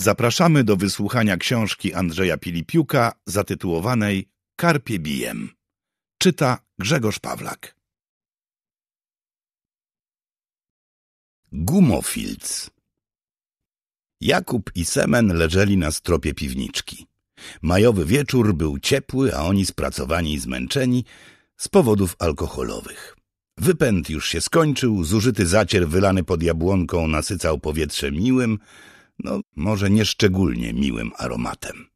Zapraszamy do wysłuchania książki Andrzeja Pilipiuka zatytułowanej Karpie bijem. Czyta Grzegorz Pawlak. Gumofilc Jakub i Semen leżeli na stropie piwniczki. Majowy wieczór był ciepły, a oni spracowani i zmęczeni z powodów alkoholowych. Wypęd już się skończył, zużyty zacier wylany pod jabłonką nasycał powietrze miłym, no może nieszczególnie miłym aromatem.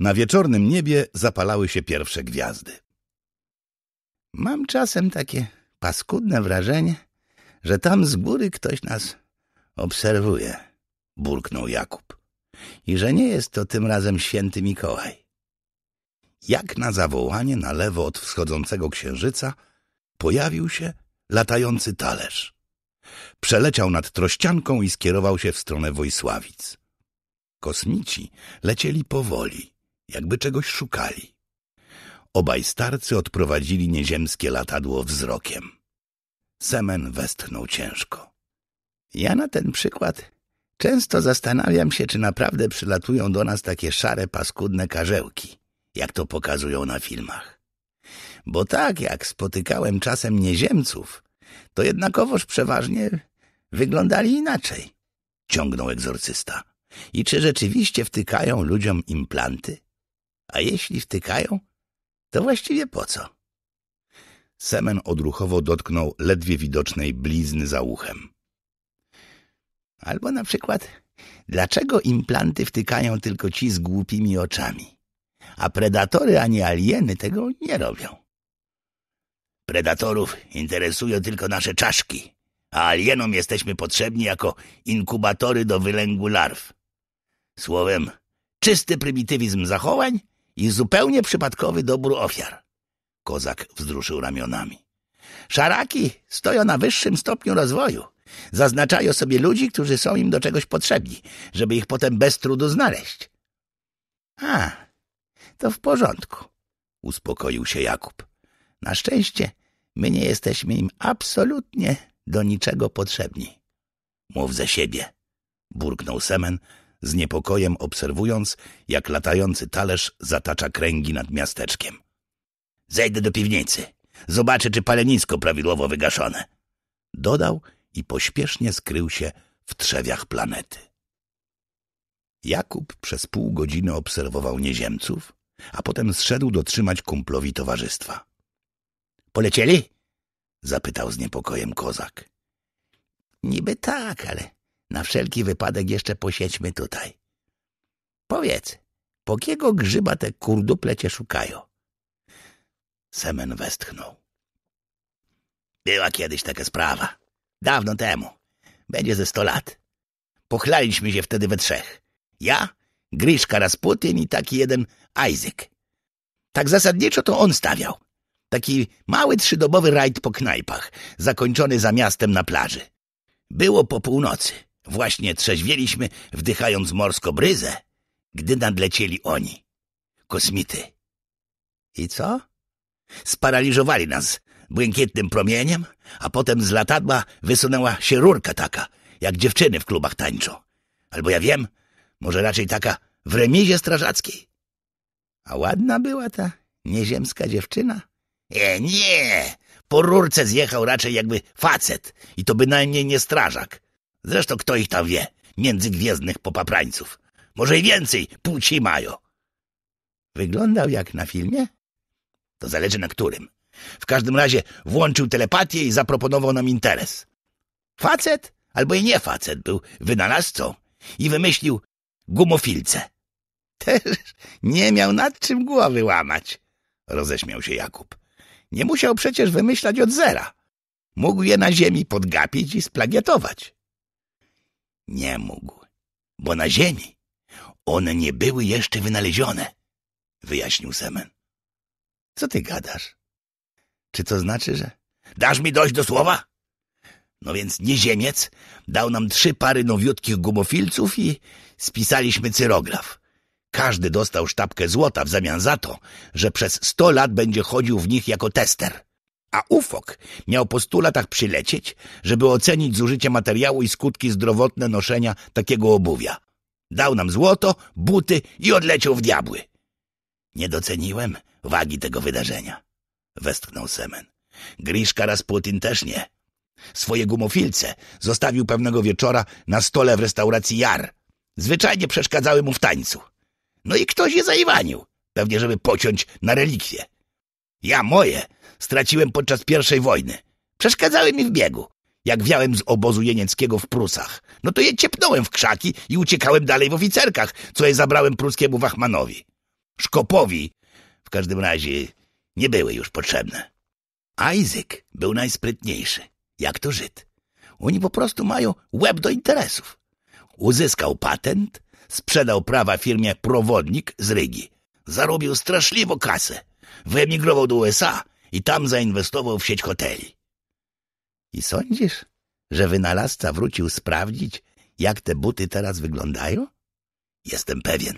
Na wieczornym niebie zapalały się pierwsze gwiazdy. Mam czasem takie paskudne wrażenie, że tam z góry ktoś nas obserwuje, burknął Jakub. I że nie jest to tym razem święty Mikołaj. Jak na zawołanie na lewo od wschodzącego księżyca pojawił się latający talerz. Przeleciał nad Trościanką i skierował się w stronę Wojsławic. Kosmici lecieli powoli, jakby czegoś szukali. Obaj starcy odprowadzili nieziemskie latadło wzrokiem. Semen westchnął ciężko. Ja na ten przykład często zastanawiam się, czy naprawdę przylatują do nas takie szare, paskudne karzełki, jak to pokazują na filmach. Bo tak jak spotykałem czasem nieziemców, to jednakowoż przeważnie wyglądali inaczej, ciągnął egzorcysta. I czy rzeczywiście wtykają ludziom implanty? A jeśli wtykają, to właściwie po co? Semen odruchowo dotknął ledwie widocznej blizny za uchem. Albo na przykład, dlaczego implanty wtykają tylko ci z głupimi oczami? A predatory ani alieny tego nie robią. Predatorów interesują tylko nasze czaszki, a alienom jesteśmy potrzebni jako inkubatory do wylęgu larw. Słowem, czysty prymitywizm zachowań i zupełnie przypadkowy dobór ofiar. Kozak wzruszył ramionami. Szaraki stoją na wyższym stopniu rozwoju. Zaznaczają sobie ludzi, którzy są im do czegoś potrzebni, żeby ich potem bez trudu znaleźć. A, to w porządku, uspokoił się Jakub. Na szczęście my nie jesteśmy im absolutnie do niczego potrzebni. Mów ze siebie, burknął Semen, z niepokojem obserwując, jak latający talerz zatacza kręgi nad miasteczkiem. Zejdę do piwnicy. Zobaczę, czy palenisko prawidłowo wygaszone. Dodał i pośpiesznie skrył się w trzewiach planety. Jakub przez pół godziny obserwował nieziemców, a potem zszedł dotrzymać kumplowi towarzystwa. Polecieli? Zapytał z niepokojem kozak. Niby tak, ale na wszelki wypadek jeszcze posiedźmy tutaj. Powiedz, po kiego grzyba te kurdu plecie szukają? Semen westchnął. Była kiedyś taka sprawa. Dawno temu. Będzie ze sto lat. Pochlaliśmy się wtedy we trzech. Ja, Griszka Rasputin i taki jeden Isaac. Tak zasadniczo to on stawiał, Taki mały trzydobowy rajd po knajpach, zakończony za miastem na plaży. Było po północy. Właśnie trzeźwieliśmy, wdychając morską bryzę, gdy nadlecieli oni. Kosmity. I co? Sparaliżowali nas błękitnym promieniem, a potem z latadła wysunęła się rurka taka, jak dziewczyny w klubach tańczą. Albo ja wiem, może raczej taka w remizie strażackiej. A ładna była ta nieziemska dziewczyna. E, nie! Po rurce zjechał raczej jakby facet i to bynajmniej nie strażak. Zresztą kto ich tam wie, międzygwiezdnych popaprańców. Może i więcej płci mają. Wyglądał jak na filmie? To zależy na którym. W każdym razie włączył telepatię i zaproponował nam interes. Facet albo i nie facet był wynalazcą i wymyślił gumofilce. Też nie miał nad czym głowy łamać, roześmiał się Jakub. Nie musiał przecież wymyślać od zera. Mógł je na ziemi podgapić i splagiatować. Nie mógł, bo na ziemi one nie były jeszcze wynalezione, wyjaśnił Semen. Co ty gadasz? Czy to znaczy, że... Dasz mi dojść do słowa? No więc nieziemiec dał nam trzy pary nowiutkich gumofilców i spisaliśmy cyrograf. Każdy dostał sztabkę złota w zamian za to, że przez sto lat będzie chodził w nich jako tester. A UFOK miał po stu latach przylecieć, żeby ocenić zużycie materiału i skutki zdrowotne noszenia takiego obuwia. Dał nam złoto, buty i odleciał w diabły. Nie doceniłem wagi tego wydarzenia, westchnął Semen. Griszka Rasputin też nie. Swoje gumofilce zostawił pewnego wieczora na stole w restauracji Jar. Zwyczajnie przeszkadzały mu w tańcu. No i ktoś je zajwanił. pewnie żeby pociąć na relikwie. Ja moje straciłem podczas pierwszej wojny. Przeszkadzały mi w biegu. Jak wiałem z obozu jenieckiego w Prusach, no to je ciepnąłem w krzaki i uciekałem dalej w oficerkach, co je zabrałem pruskiemu wachmanowi. Szkopowi w każdym razie nie były już potrzebne. Isaac był najsprytniejszy, jak to Żyd. Oni po prostu mają łeb do interesów. Uzyskał patent, sprzedał prawa firmie Prowodnik z Rygi. Zarobił straszliwą kasę. Wyemigrował do USA i tam zainwestował w sieć hoteli. I sądzisz, że wynalazca wrócił sprawdzić, jak te buty teraz wyglądają? Jestem pewien.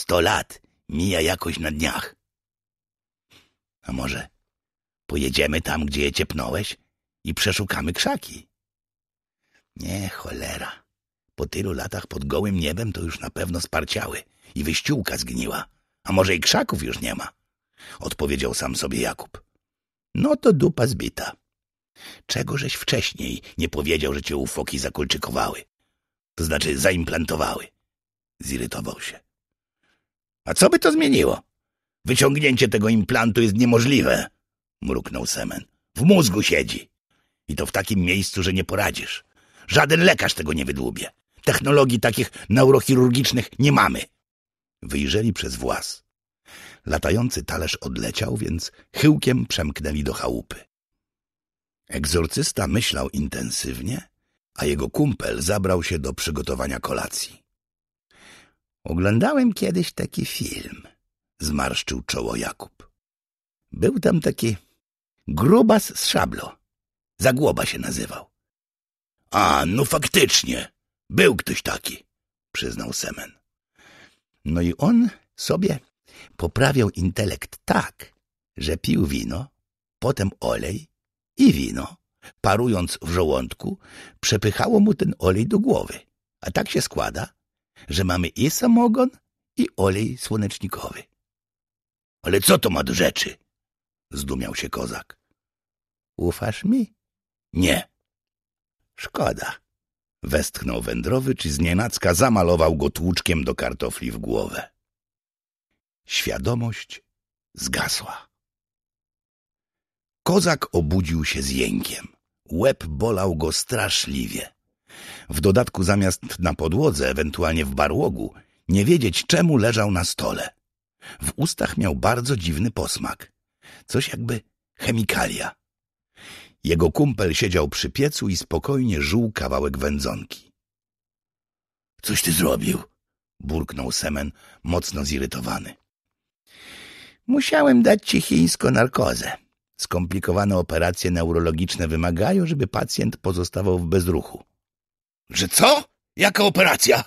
Sto lat mija jakoś na dniach. A może pojedziemy tam, gdzie je ciepnąłeś i przeszukamy krzaki? Nie, cholera. Po tylu latach pod gołym niebem to już na pewno sparciały i wyściółka zgniła, a może i krzaków już nie ma, odpowiedział sam sobie Jakub. No to dupa zbita. Czego żeś wcześniej nie powiedział, że cię ufoki zakulczykowały? To znaczy zaimplantowały. Zirytował się. A co by to zmieniło? Wyciągnięcie tego implantu jest niemożliwe, mruknął Semen. W mózgu siedzi. I to w takim miejscu, że nie poradzisz. Żaden lekarz tego nie wydłubie. Technologii takich neurochirurgicznych nie mamy. Wyjrzeli przez włas. Latający talerz odleciał, więc chyłkiem przemknęli do chałupy. Egzorcysta myślał intensywnie, a jego kumpel zabrał się do przygotowania kolacji. Oglądałem kiedyś taki film, zmarszczył czoło Jakub. Był tam taki grubas z szablo. Zagłoba się nazywał. A, no faktycznie, był ktoś taki, przyznał Semen. No i on sobie poprawiał intelekt tak, że pił wino, potem olej i wino, parując w żołądku, przepychało mu ten olej do głowy. A tak się składa, że mamy i samogon, i olej słonecznikowy. Ale co to ma do rzeczy? Zdumiał się kozak. Ufasz mi? Nie. Szkoda. Westchnął wędrowy, i znienacka zamalował go tłuczkiem do kartofli w głowę. Świadomość zgasła. Kozak obudził się z jękiem. Łeb bolał go straszliwie. W dodatku zamiast na podłodze, ewentualnie w barłogu, nie wiedzieć czemu leżał na stole. W ustach miał bardzo dziwny posmak. Coś jakby chemikalia. Jego kumpel siedział przy piecu i spokojnie żuł kawałek wędzonki. — Coś ty zrobił? — burknął Semen, mocno zirytowany. — Musiałem dać ci chińsko narkozę. Skomplikowane operacje neurologiczne wymagają, żeby pacjent pozostawał w bezruchu. — Że co? Jaka operacja?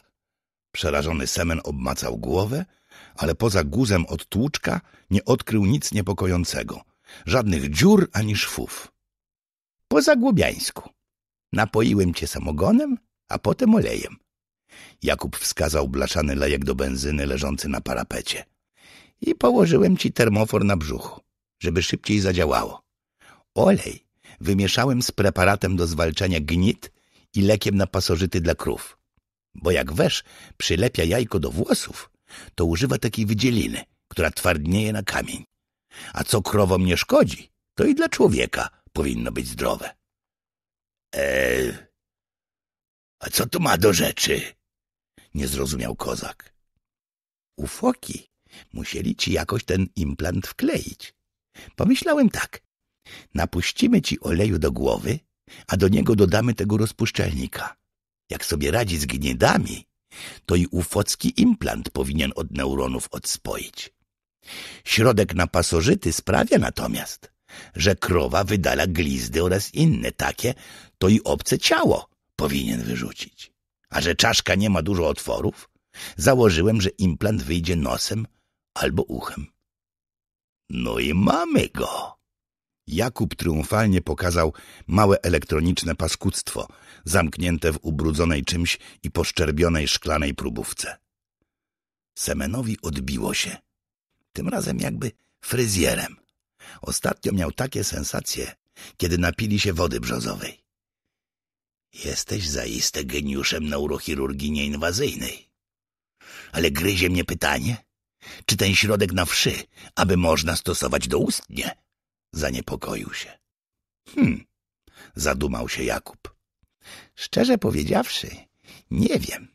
Przerażony Semen obmacał głowę, ale poza guzem od tłuczka nie odkrył nic niepokojącego. Żadnych dziur ani szwów po zagłobiańsku. Napoiłem cię samogonem, a potem olejem. Jakub wskazał blaszany lejek do benzyny leżący na parapecie. I położyłem ci termofor na brzuchu, żeby szybciej zadziałało. Olej wymieszałem z preparatem do zwalczania gnit i lekiem na pasożyty dla krów. Bo jak wesz przylepia jajko do włosów, to używa takiej wydzieliny, która twardnieje na kamień. A co krowom nie szkodzi, to i dla człowieka, powinno być zdrowe. E, a co to ma do rzeczy? Nie zrozumiał kozak. foki musieli ci jakoś ten implant wkleić. Pomyślałem tak. Napuścimy ci oleju do głowy, a do niego dodamy tego rozpuszczalnika. Jak sobie radzi z gniedami, to i ufocki implant powinien od neuronów odspoić. Środek na pasożyty sprawia natomiast, że krowa wydala glizdy oraz inne takie, to i obce ciało powinien wyrzucić. A że czaszka nie ma dużo otworów, założyłem, że implant wyjdzie nosem albo uchem. No i mamy go. Jakub triumfalnie pokazał małe elektroniczne paskudztwo, zamknięte w ubrudzonej czymś i poszczerbionej szklanej próbówce. Semenowi odbiło się, tym razem jakby fryzjerem. Ostatnio miał takie sensacje, kiedy napili się wody brzozowej. Jesteś zaiste geniuszem neurochirurgii nieinwazyjnej. Ale gryzie mnie pytanie, czy ten środek na wszy, aby można stosować doustnie? Zaniepokoił się. Hm, zadumał się Jakub. Szczerze powiedziawszy, nie wiem.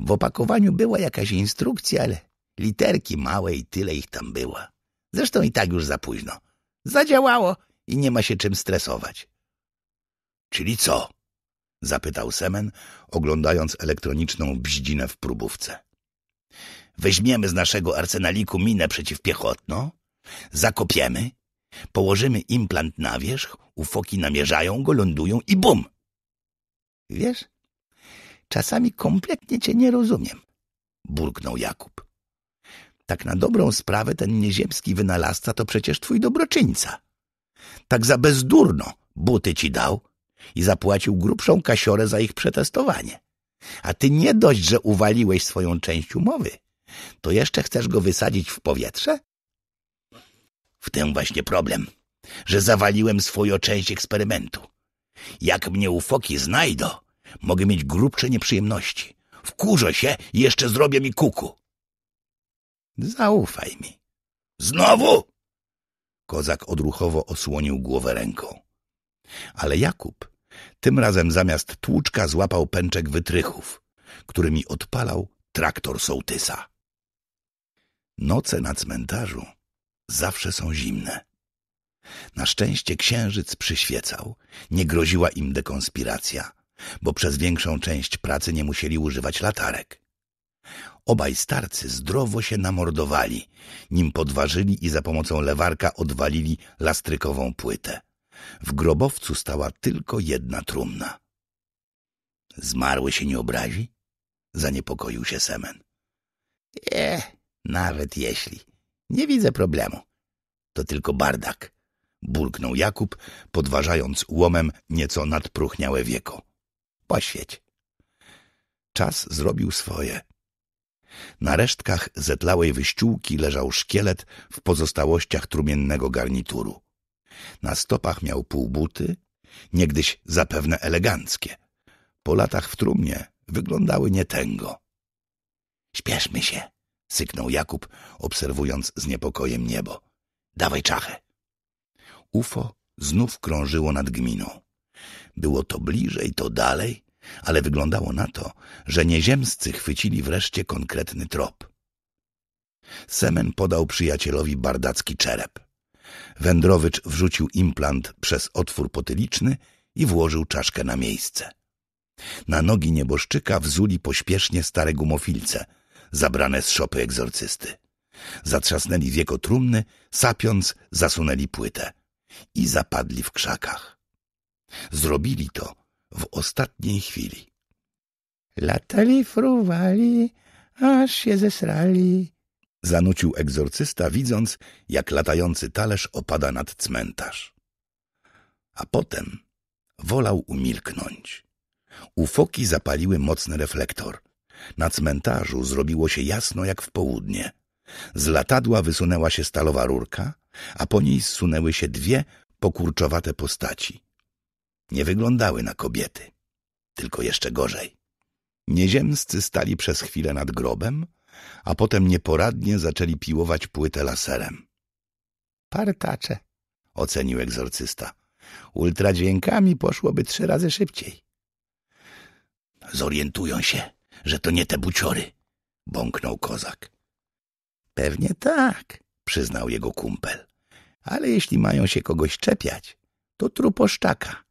W opakowaniu była jakaś instrukcja, ale literki małe i tyle ich tam była. Zresztą i tak już za późno. Zadziałało i nie ma się czym stresować. Czyli co? zapytał Semen, oglądając elektroniczną bździnę w próbówce. Weźmiemy z naszego arsenaliku minę przeciwpiechotną, zakopiemy, położymy implant na wierzch, ufoki namierzają go, lądują i bum! Wiesz, czasami kompletnie cię nie rozumiem, burknął Jakub. Tak na dobrą sprawę ten nieziemski wynalazca to przecież twój dobroczyńca. Tak za bezdurno buty ci dał i zapłacił grubszą kasiorę za ich przetestowanie. A ty nie dość, że uwaliłeś swoją część umowy, to jeszcze chcesz go wysadzić w powietrze? W tym właśnie problem, że zawaliłem swoją część eksperymentu. Jak mnie ufoki znajdą, mogę mieć grubsze nieprzyjemności. Wkurzę się i jeszcze zrobię mi kuku. Zaufaj mi. Znowu? Kozak odruchowo osłonił głowę ręką. Ale Jakub tym razem zamiast tłuczka złapał pęczek wytrychów, którymi odpalał traktor sołtysa. Noce na cmentarzu zawsze są zimne. Na szczęście księżyc przyświecał, nie groziła im dekonspiracja, bo przez większą część pracy nie musieli używać latarek. Obaj starcy zdrowo się namordowali, nim podważyli i za pomocą lewarka odwalili lastrykową płytę. W grobowcu stała tylko jedna trumna. Zmarły się nie obrazi? Zaniepokoił się Semen. Nie, eh, nawet jeśli. Nie widzę problemu. To tylko bardak. Burknął Jakub, podważając łomem nieco nadpruchniałe wieko. Poświeć. Czas zrobił swoje na resztkach zetlałej wyściółki leżał szkielet w pozostałościach trumiennego garnituru. Na stopach miał półbuty, niegdyś zapewne eleganckie. Po latach w trumnie wyglądały nietęgo. — Śpieszmy się — syknął Jakub, obserwując z niepokojem niebo. — Dawaj czachę! UFO znów krążyło nad gminą. Było to bliżej, to dalej, ale wyglądało na to, że nieziemscy chwycili wreszcie konkretny trop. Semen podał przyjacielowi bardacki czerep. Wędrowicz wrzucił implant przez otwór potyliczny i włożył czaszkę na miejsce. Na nogi nieboszczyka wzuli pośpiesznie stare gumofilce, zabrane z szopy egzorcysty. Zatrzasnęli wieko trumny, sapiąc zasunęli płytę i zapadli w krzakach. Zrobili to, w ostatniej chwili. Latali, fruwali, aż się zesrali. Zanucił egzorcysta, widząc, jak latający talerz opada nad cmentarz. A potem wolał umilknąć. Ufoki zapaliły mocny reflektor. Na cmentarzu zrobiło się jasno jak w południe. Z latadła wysunęła się stalowa rurka, a po niej zsunęły się dwie pokurczowate postaci nie wyglądały na kobiety, tylko jeszcze gorzej. Nieziemscy stali przez chwilę nad grobem, a potem nieporadnie zaczęli piłować płytę laserem. Partacze, ocenił egzorcysta. Ultradźwiękami poszłoby trzy razy szybciej. Zorientują się, że to nie te buciory, bąknął kozak. Pewnie tak, przyznał jego kumpel. Ale jeśli mają się kogoś czepiać, to oszczaka.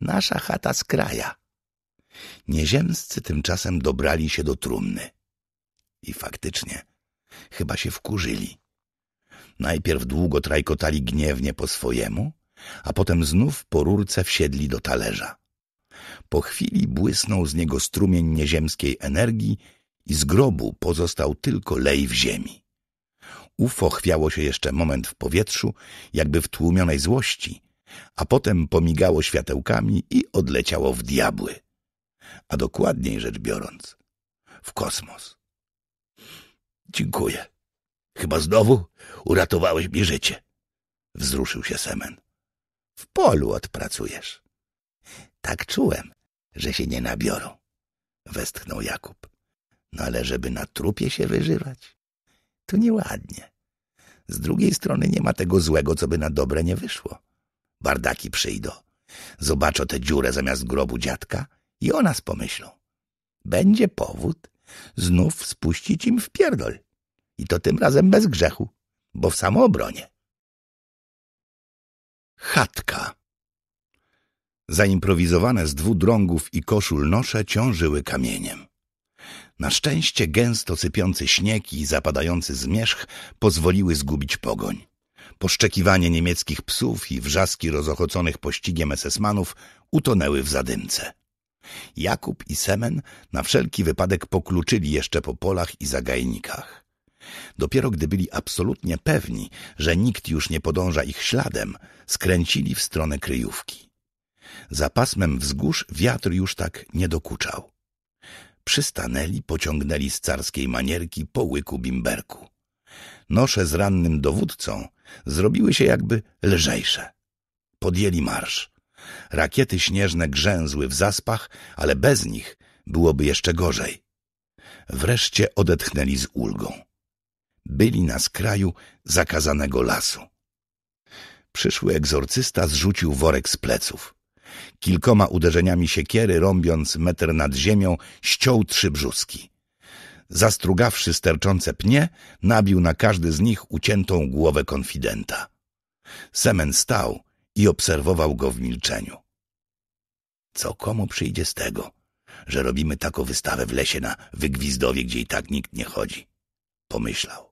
Nasza chata z kraja. Nieziemscy tymczasem dobrali się do trumny. I faktycznie, chyba się wkurzyli. Najpierw długo trajkotali gniewnie po swojemu, a potem znów po rurce wsiedli do talerza. Po chwili błysnął z niego strumień nieziemskiej energii i z grobu pozostał tylko lej w ziemi. Ufo chwiało się jeszcze moment w powietrzu, jakby w tłumionej złości, a potem pomigało światełkami i odleciało w diabły. A dokładniej rzecz biorąc, w kosmos. Dziękuję. Chyba znowu uratowałeś mi życie. Wzruszył się Semen. W polu odpracujesz. Tak czułem, że się nie nabiorą. Westchnął Jakub. No ale żeby na trupie się wyżywać, to nieładnie. Z drugiej strony nie ma tego złego, co by na dobre nie wyszło. Bardaki przyjdą. Zobaczą tę dziurę zamiast grobu dziadka i o nas pomyślą. Będzie powód znów spuścić im w pierdol. I to tym razem bez grzechu, bo w samoobronie. Chatka Zaimprowizowane z drągów i koszul nosze ciążyły kamieniem. Na szczęście gęsto sypiący śnieg i zapadający zmierzch pozwoliły zgubić pogoń poszczekiwanie niemieckich psów i wrzaski rozochoconych pościgiem esesmanów utonęły w zadymce. Jakub i Semen na wszelki wypadek pokluczyli jeszcze po polach i zagajnikach. Dopiero gdy byli absolutnie pewni, że nikt już nie podąża ich śladem, skręcili w stronę kryjówki. Za pasmem wzgórz wiatr już tak nie dokuczał. Przystanęli, pociągnęli z carskiej manierki po łyku bimberku. Nosze z rannym dowódcą zrobiły się jakby lżejsze. Podjęli marsz. Rakiety śnieżne grzęzły w zaspach, ale bez nich byłoby jeszcze gorzej. Wreszcie odetchnęli z ulgą. Byli na skraju zakazanego lasu. Przyszły egzorcysta zrzucił worek z pleców. Kilkoma uderzeniami siekiery, rąbiąc metr nad ziemią, ściął trzy brzuski. Zastrugawszy sterczące pnie, nabił na każdy z nich uciętą głowę konfidenta. Semen stał i obserwował go w milczeniu. Co komu przyjdzie z tego, że robimy taką wystawę w lesie na wygwizdowie, gdzie i tak nikt nie chodzi? Pomyślał.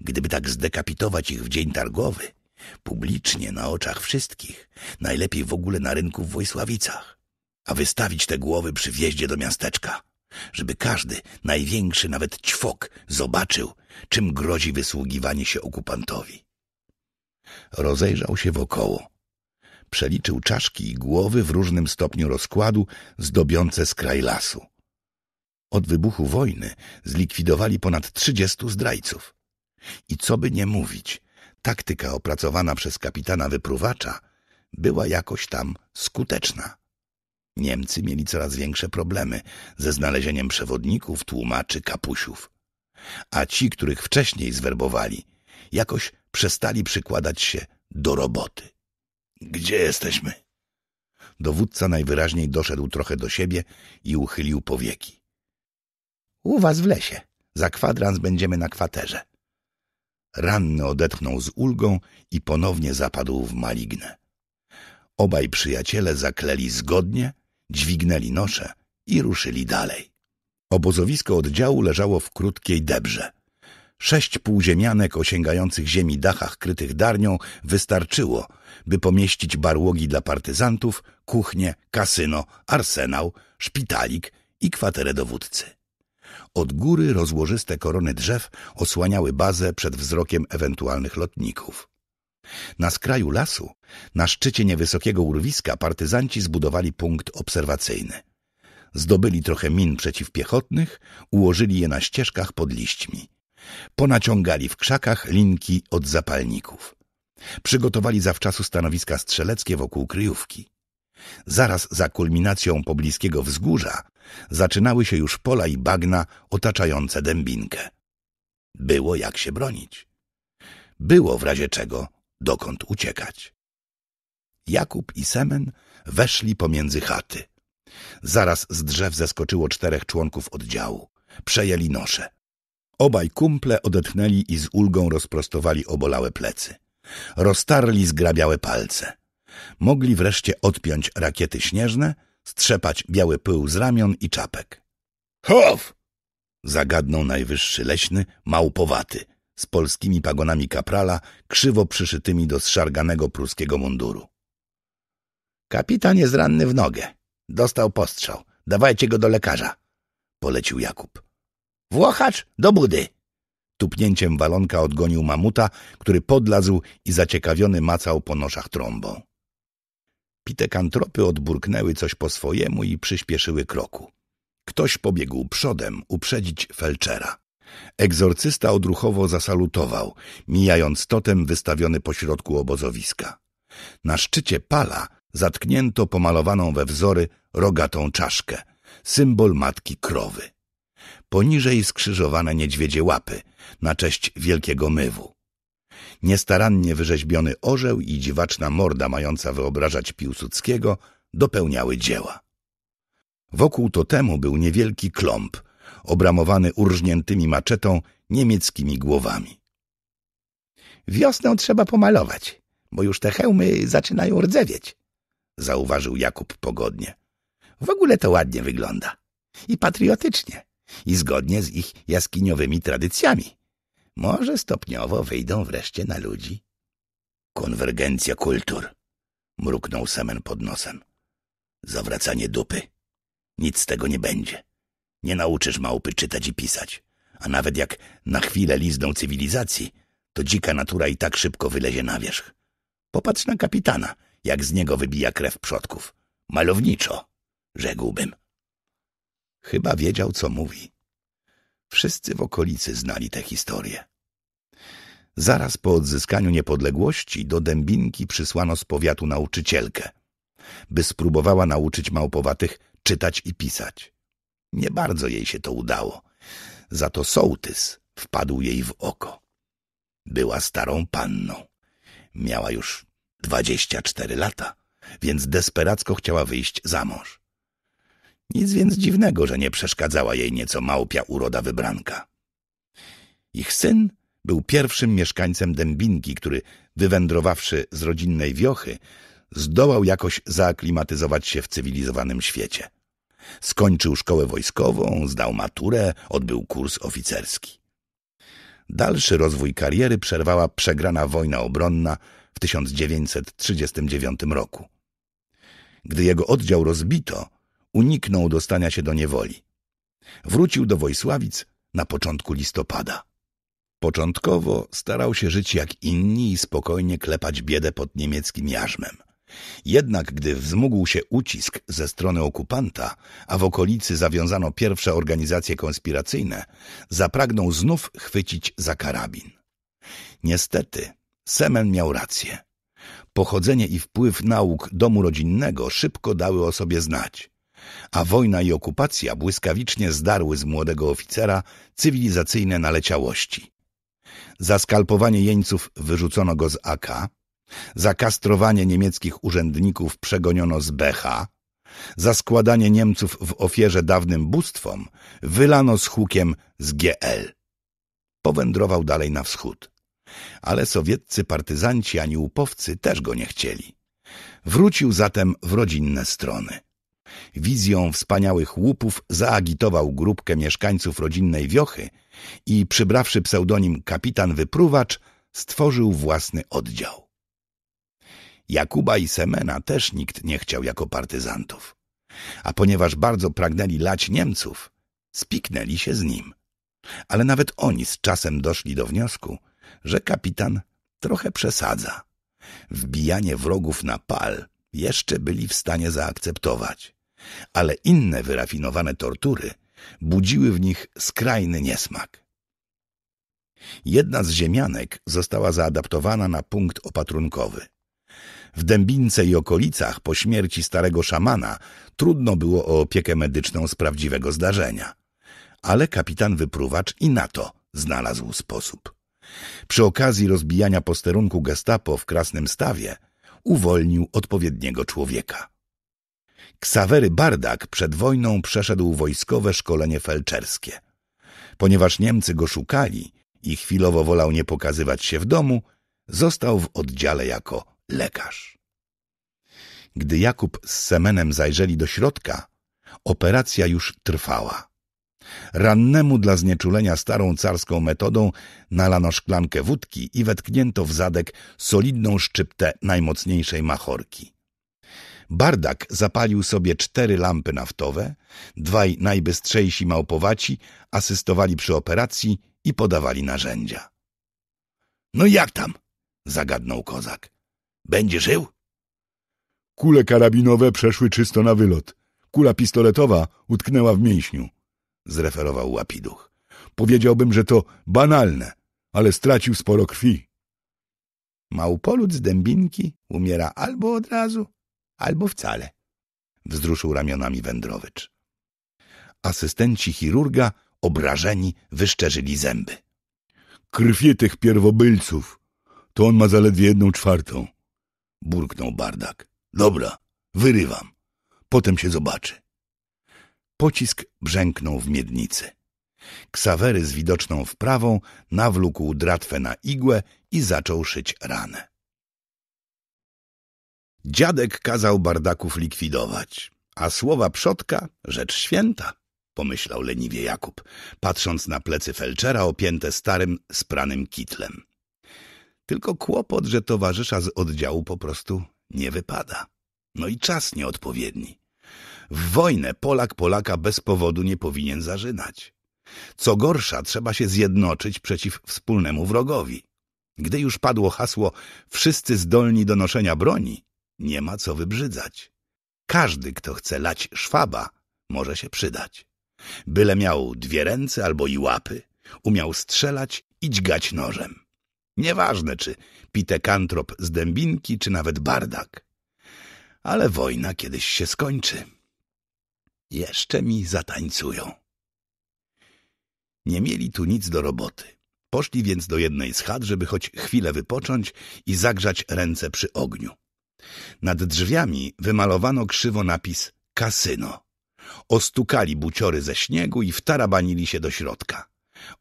Gdyby tak zdekapitować ich w dzień targowy, publicznie, na oczach wszystkich, najlepiej w ogóle na rynku w Wojsławicach, a wystawić te głowy przy wjeździe do miasteczka – żeby każdy, największy nawet ćwok, zobaczył, czym grozi wysługiwanie się okupantowi. Rozejrzał się wokoło. Przeliczył czaszki i głowy w różnym stopniu rozkładu zdobiące skraj lasu. Od wybuchu wojny zlikwidowali ponad trzydziestu zdrajców. I co by nie mówić, taktyka opracowana przez kapitana wypruwacza była jakoś tam skuteczna. Niemcy mieli coraz większe problemy ze znalezieniem przewodników, tłumaczy, kapusiów. A ci, których wcześniej zwerbowali, jakoś przestali przykładać się do roboty. Gdzie jesteśmy? Dowódca najwyraźniej doszedł trochę do siebie i uchylił powieki. U was w lesie. Za kwadrans będziemy na kwaterze. Ranny odetchnął z ulgą i ponownie zapadł w malignę. Obaj przyjaciele zakleli zgodnie, dźwignęli nosze i ruszyli dalej. Obozowisko oddziału leżało w krótkiej debrze. Sześć półziemianek o sięgających ziemi dachach krytych darnią wystarczyło, by pomieścić barłogi dla partyzantów, kuchnię, kasyno, arsenał, szpitalik i kwaterę dowódcy. Od góry rozłożyste korony drzew osłaniały bazę przed wzrokiem ewentualnych lotników. Na skraju lasu, na szczycie niewysokiego urwiska, partyzanci zbudowali punkt obserwacyjny. Zdobyli trochę min przeciwpiechotnych, ułożyli je na ścieżkach pod liśćmi. Ponaciągali w krzakach linki od zapalników. Przygotowali zawczasu stanowiska strzeleckie wokół kryjówki. Zaraz za kulminacją pobliskiego wzgórza zaczynały się już pola i bagna otaczające dębinkę. Było jak się bronić. Było w razie czego dokąd uciekać. Jakub i Semen weszli pomiędzy chaty. Zaraz z drzew zeskoczyło czterech członków oddziału. Przejęli nosze. Obaj kumple odetchnęli i z ulgą rozprostowali obolałe plecy. Roztarli zgrabiałe palce. Mogli wreszcie odpiąć rakiety śnieżne, strzepać biały pył z ramion i czapek. Chow! Zagadnął najwyższy leśny, małpowaty, z polskimi pagonami kaprala, krzywo przyszytymi do zszarganego pruskiego munduru. Kapitan jest ranny w nogę. Dostał postrzał. Dawajcie go do lekarza. Polecił Jakub. Włochacz do budy! Tupnięciem walonka odgonił mamuta, który podlazł i zaciekawiony macał po noszach trąbą. Pitekantropy odburknęły coś po swojemu i przyspieszyły kroku. Ktoś pobiegł przodem uprzedzić felczera. Egzorcysta odruchowo zasalutował, mijając totem wystawiony pośrodku obozowiska. Na szczycie pala zatknięto pomalowaną we wzory rogatą czaszkę, symbol matki krowy. Poniżej skrzyżowane niedźwiedzie łapy, na cześć wielkiego mywu. Niestarannie wyrzeźbiony orzeł i dziwaczna morda mająca wyobrażać Piłsudskiego dopełniały dzieła. Wokół totemu był niewielki klomp, obramowany urżniętymi maczetą niemieckimi głowami. Wiosną trzeba pomalować, bo już te hełmy zaczynają rdzewieć, zauważył Jakub pogodnie. W ogóle to ładnie wygląda. I patriotycznie, i zgodnie z ich jaskiniowymi tradycjami. Może stopniowo wyjdą wreszcie na ludzi. Konwergencja kultur, mruknął Semen pod nosem. Zawracanie dupy. Nic z tego nie będzie. Nie nauczysz małpy czytać i pisać. A nawet jak na chwilę lizną cywilizacji, to dzika natura i tak szybko wylezie na wierzch. Popatrz na kapitana, jak z niego wybija krew przodków. Malowniczo, rzekłbym. Chyba wiedział, co mówi. Wszyscy w okolicy znali tę historię. Zaraz po odzyskaniu niepodległości do Dębinki przysłano z powiatu nauczycielkę, by spróbowała nauczyć małpowatych czytać i pisać. Nie bardzo jej się to udało. Za to sołtys wpadł jej w oko. Była starą panną. Miała już dwadzieścia cztery lata, więc desperacko chciała wyjść za mąż. Nic więc dziwnego, że nie przeszkadzała jej nieco małpia uroda wybranka. Ich syn był pierwszym mieszkańcem Dębinki, który, wywędrowawszy z rodzinnej wiochy, zdołał jakoś zaaklimatyzować się w cywilizowanym świecie. Skończył szkołę wojskową, zdał maturę, odbył kurs oficerski. Dalszy rozwój kariery przerwała przegrana wojna obronna w 1939 roku. Gdy jego oddział rozbito, uniknął dostania się do niewoli. Wrócił do Wojsławic na początku listopada. Początkowo starał się żyć jak inni i spokojnie klepać biedę pod niemieckim jarzmem – jednak gdy wzmógł się ucisk ze strony okupanta, a w okolicy zawiązano pierwsze organizacje konspiracyjne, zapragnął znów chwycić za karabin. Niestety, Semen miał rację. Pochodzenie i wpływ nauk domu rodzinnego szybko dały o sobie znać, a wojna i okupacja błyskawicznie zdarły z młodego oficera cywilizacyjne naleciałości. Za skalpowanie jeńców wyrzucono go z AK, za kastrowanie niemieckich urzędników przegoniono z Becha, za składanie Niemców w ofierze dawnym bóstwom wylano z hukiem z GL. Powędrował dalej na wschód. Ale sowieccy partyzanci ani łupowcy też go nie chcieli. Wrócił zatem w rodzinne strony. Wizją wspaniałych łupów zaagitował grupkę mieszkańców rodzinnej Wiochy i przybrawszy pseudonim Kapitan Wypruwacz stworzył własny oddział. Jakuba i Semena też nikt nie chciał jako partyzantów. A ponieważ bardzo pragnęli lać Niemców, spiknęli się z nim. Ale nawet oni z czasem doszli do wniosku, że kapitan trochę przesadza. Wbijanie wrogów na pal jeszcze byli w stanie zaakceptować, ale inne wyrafinowane tortury budziły w nich skrajny niesmak. Jedna z ziemianek została zaadaptowana na punkt opatrunkowy – w Dębince i okolicach po śmierci starego szamana trudno było o opiekę medyczną z prawdziwego zdarzenia. Ale kapitan wypruwacz i na to znalazł sposób. Przy okazji rozbijania posterunku gestapo w Krasnym Stawie uwolnił odpowiedniego człowieka. Ksawery Bardak przed wojną przeszedł wojskowe szkolenie felczerskie. Ponieważ Niemcy go szukali i chwilowo wolał nie pokazywać się w domu, został w oddziale jako lekarz. Gdy Jakub z Semenem zajrzeli do środka, operacja już trwała. Rannemu dla znieczulenia starą carską metodą nalano szklankę wódki i wetknięto w zadek solidną szczyptę najmocniejszej machorki. Bardak zapalił sobie cztery lampy naftowe, dwaj najbystrzejsi małpowaci asystowali przy operacji i podawali narzędzia. – No jak tam? – zagadnął kozak. Będzie żył? Kule karabinowe przeszły czysto na wylot. Kula pistoletowa utknęła w mięśniu, zreferował łapiduch. Powiedziałbym, że to banalne, ale stracił sporo krwi. Małpolud z dębinki umiera albo od razu, albo wcale, wzruszył ramionami Wędrowicz. Asystenci chirurga, obrażeni, wyszczerzyli zęby. Krwie tych pierwobylców, to on ma zaledwie jedną czwartą burknął bardak. Dobra, wyrywam. Potem się zobaczy. Pocisk brzęknął w miednicy. Ksawery z widoczną wprawą nawlókł dratwę na igłę i zaczął szyć ranę. Dziadek kazał bardaków likwidować, a słowa przodka — rzecz święta, pomyślał leniwie Jakub, patrząc na plecy felczera opięte starym, spranym kitlem. Tylko kłopot, że towarzysza z oddziału po prostu nie wypada. No i czas nieodpowiedni. W wojnę Polak Polaka bez powodu nie powinien zażynać. Co gorsza, trzeba się zjednoczyć przeciw wspólnemu wrogowi. Gdy już padło hasło wszyscy zdolni do noszenia broni, nie ma co wybrzydzać. Każdy, kto chce lać szwaba, może się przydać. Byle miał dwie ręce albo i łapy, umiał strzelać i dźgać nożem. Nieważne, czy pitekantrop z dębinki, czy nawet bardak. Ale wojna kiedyś się skończy. Jeszcze mi zatańcują. Nie mieli tu nic do roboty. Poszli więc do jednej z chat, żeby choć chwilę wypocząć i zagrzać ręce przy ogniu. Nad drzwiami wymalowano krzywo napis kasyno. Ostukali buciory ze śniegu i wtarabanili się do środka.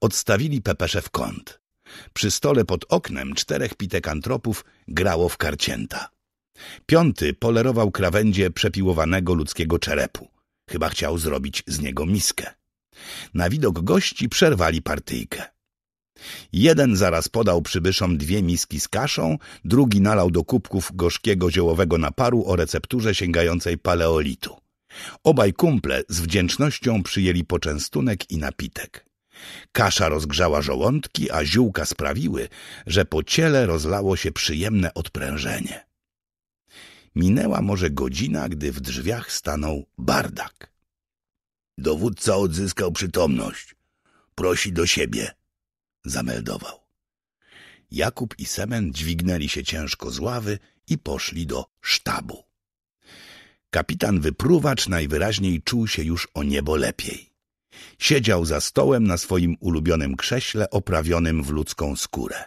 Odstawili pepesze w kąt. Przy stole pod oknem czterech pitekantropów grało w karcięta. Piąty polerował krawędzie przepiłowanego ludzkiego czerepu. Chyba chciał zrobić z niego miskę. Na widok gości przerwali partyjkę. Jeden zaraz podał przybyszom dwie miski z kaszą, drugi nalał do kubków gorzkiego ziołowego naparu o recepturze sięgającej paleolitu. Obaj kumple z wdzięcznością przyjęli poczęstunek i napitek. Kasza rozgrzała żołądki, a ziółka sprawiły, że po ciele rozlało się przyjemne odprężenie. Minęła może godzina, gdy w drzwiach stanął bardak. Dowódca odzyskał przytomność. Prosi do siebie. Zameldował. Jakub i Semen dźwignęli się ciężko z ławy i poszli do sztabu. Kapitan wypruwacz najwyraźniej czuł się już o niebo lepiej. Siedział za stołem na swoim ulubionym krześle oprawionym w ludzką skórę.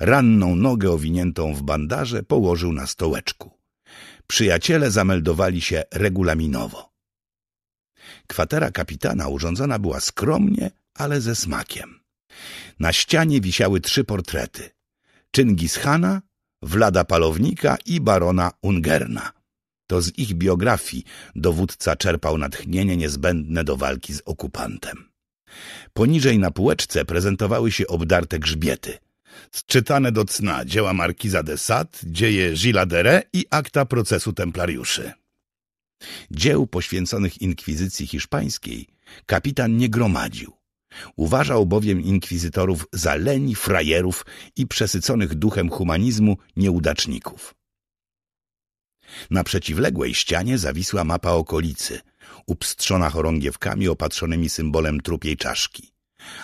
Ranną nogę owiniętą w bandaże położył na stołeczku. Przyjaciele zameldowali się regulaminowo. Kwatera kapitana urządzona była skromnie, ale ze smakiem. Na ścianie wisiały trzy portrety. Chingis Hana, Wlada Palownika i barona Ungerna. To z ich biografii dowódca czerpał natchnienie niezbędne do walki z okupantem. Poniżej na półeczce prezentowały się obdarte grzbiety. Sczytane do cna dzieła Markiza de Sade, dzieje Gilles de i akta procesu templariuszy. Dzieł poświęconych inkwizycji hiszpańskiej kapitan nie gromadził. Uważał bowiem inkwizytorów za leni frajerów i przesyconych duchem humanizmu nieudaczników. Na przeciwległej ścianie zawisła mapa okolicy, upstrzona chorągiewkami opatrzonymi symbolem trupiej czaszki,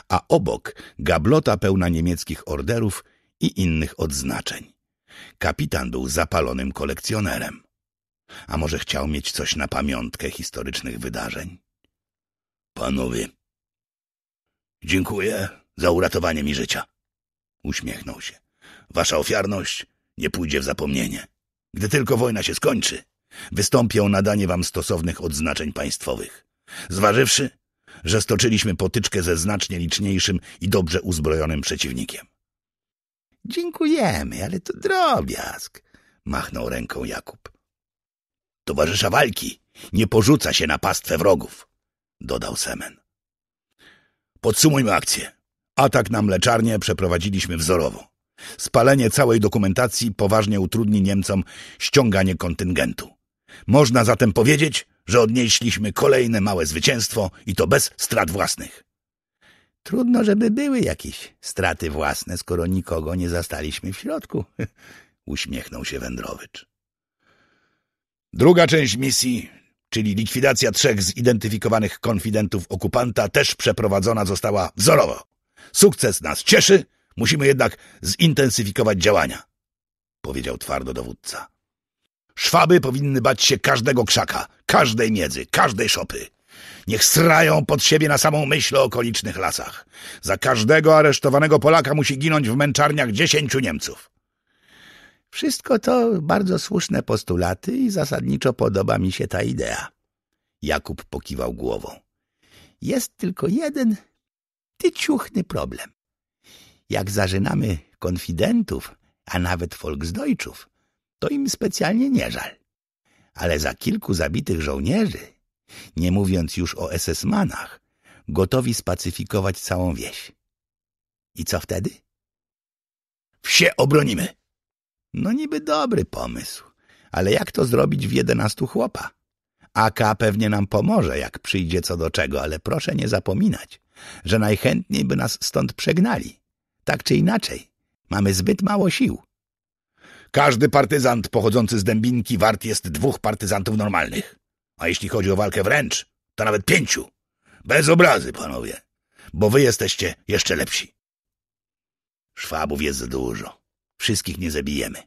a obok gablota pełna niemieckich orderów i innych odznaczeń. Kapitan był zapalonym kolekcjonerem. A może chciał mieć coś na pamiątkę historycznych wydarzeń? Panowie, dziękuję za uratowanie mi życia. Uśmiechnął się. Wasza ofiarność nie pójdzie w zapomnienie. Gdy tylko wojna się skończy, wystąpię o nadanie wam stosownych odznaczeń państwowych. Zważywszy, że stoczyliśmy potyczkę ze znacznie liczniejszym i dobrze uzbrojonym przeciwnikiem. Dziękujemy, ale to drobiazg, machnął ręką Jakub. Towarzysza walki nie porzuca się na pastwę wrogów, dodał Semen. Podsumujmy akcję. Atak na mleczarnię przeprowadziliśmy wzorowo. Spalenie całej dokumentacji poważnie utrudni Niemcom ściąganie kontyngentu. Można zatem powiedzieć, że odnieśliśmy kolejne małe zwycięstwo i to bez strat własnych. Trudno, żeby były jakieś straty własne, skoro nikogo nie zastaliśmy w środku, uśmiechnął się Wędrowicz. Druga część misji, czyli likwidacja trzech zidentyfikowanych konfidentów okupanta, też przeprowadzona została wzorowo. Sukces nas cieszy Musimy jednak zintensyfikować działania, powiedział twardo dowódca. Szwaby powinny bać się każdego krzaka, każdej miedzy, każdej szopy. Niech srają pod siebie na samą myśl o okolicznych lasach. Za każdego aresztowanego Polaka musi ginąć w męczarniach dziesięciu Niemców. Wszystko to bardzo słuszne postulaty i zasadniczo podoba mi się ta idea. Jakub pokiwał głową. Jest tylko jeden tyciuchny problem. Jak zażynamy konfidentów, a nawet Volksdeutschów, to im specjalnie nie żal. Ale za kilku zabitych żołnierzy, nie mówiąc już o SS-manach, gotowi spacyfikować całą wieś. I co wtedy? Wsie obronimy! No niby dobry pomysł, ale jak to zrobić w jedenastu chłopa? AK pewnie nam pomoże, jak przyjdzie co do czego, ale proszę nie zapominać, że najchętniej by nas stąd przegnali. Tak czy inaczej, mamy zbyt mało sił. Każdy partyzant pochodzący z Dębinki wart jest dwóch partyzantów normalnych. A jeśli chodzi o walkę wręcz, to nawet pięciu. Bez obrazy, panowie, bo wy jesteście jeszcze lepsi. Szwabów jest za dużo. Wszystkich nie zabijemy,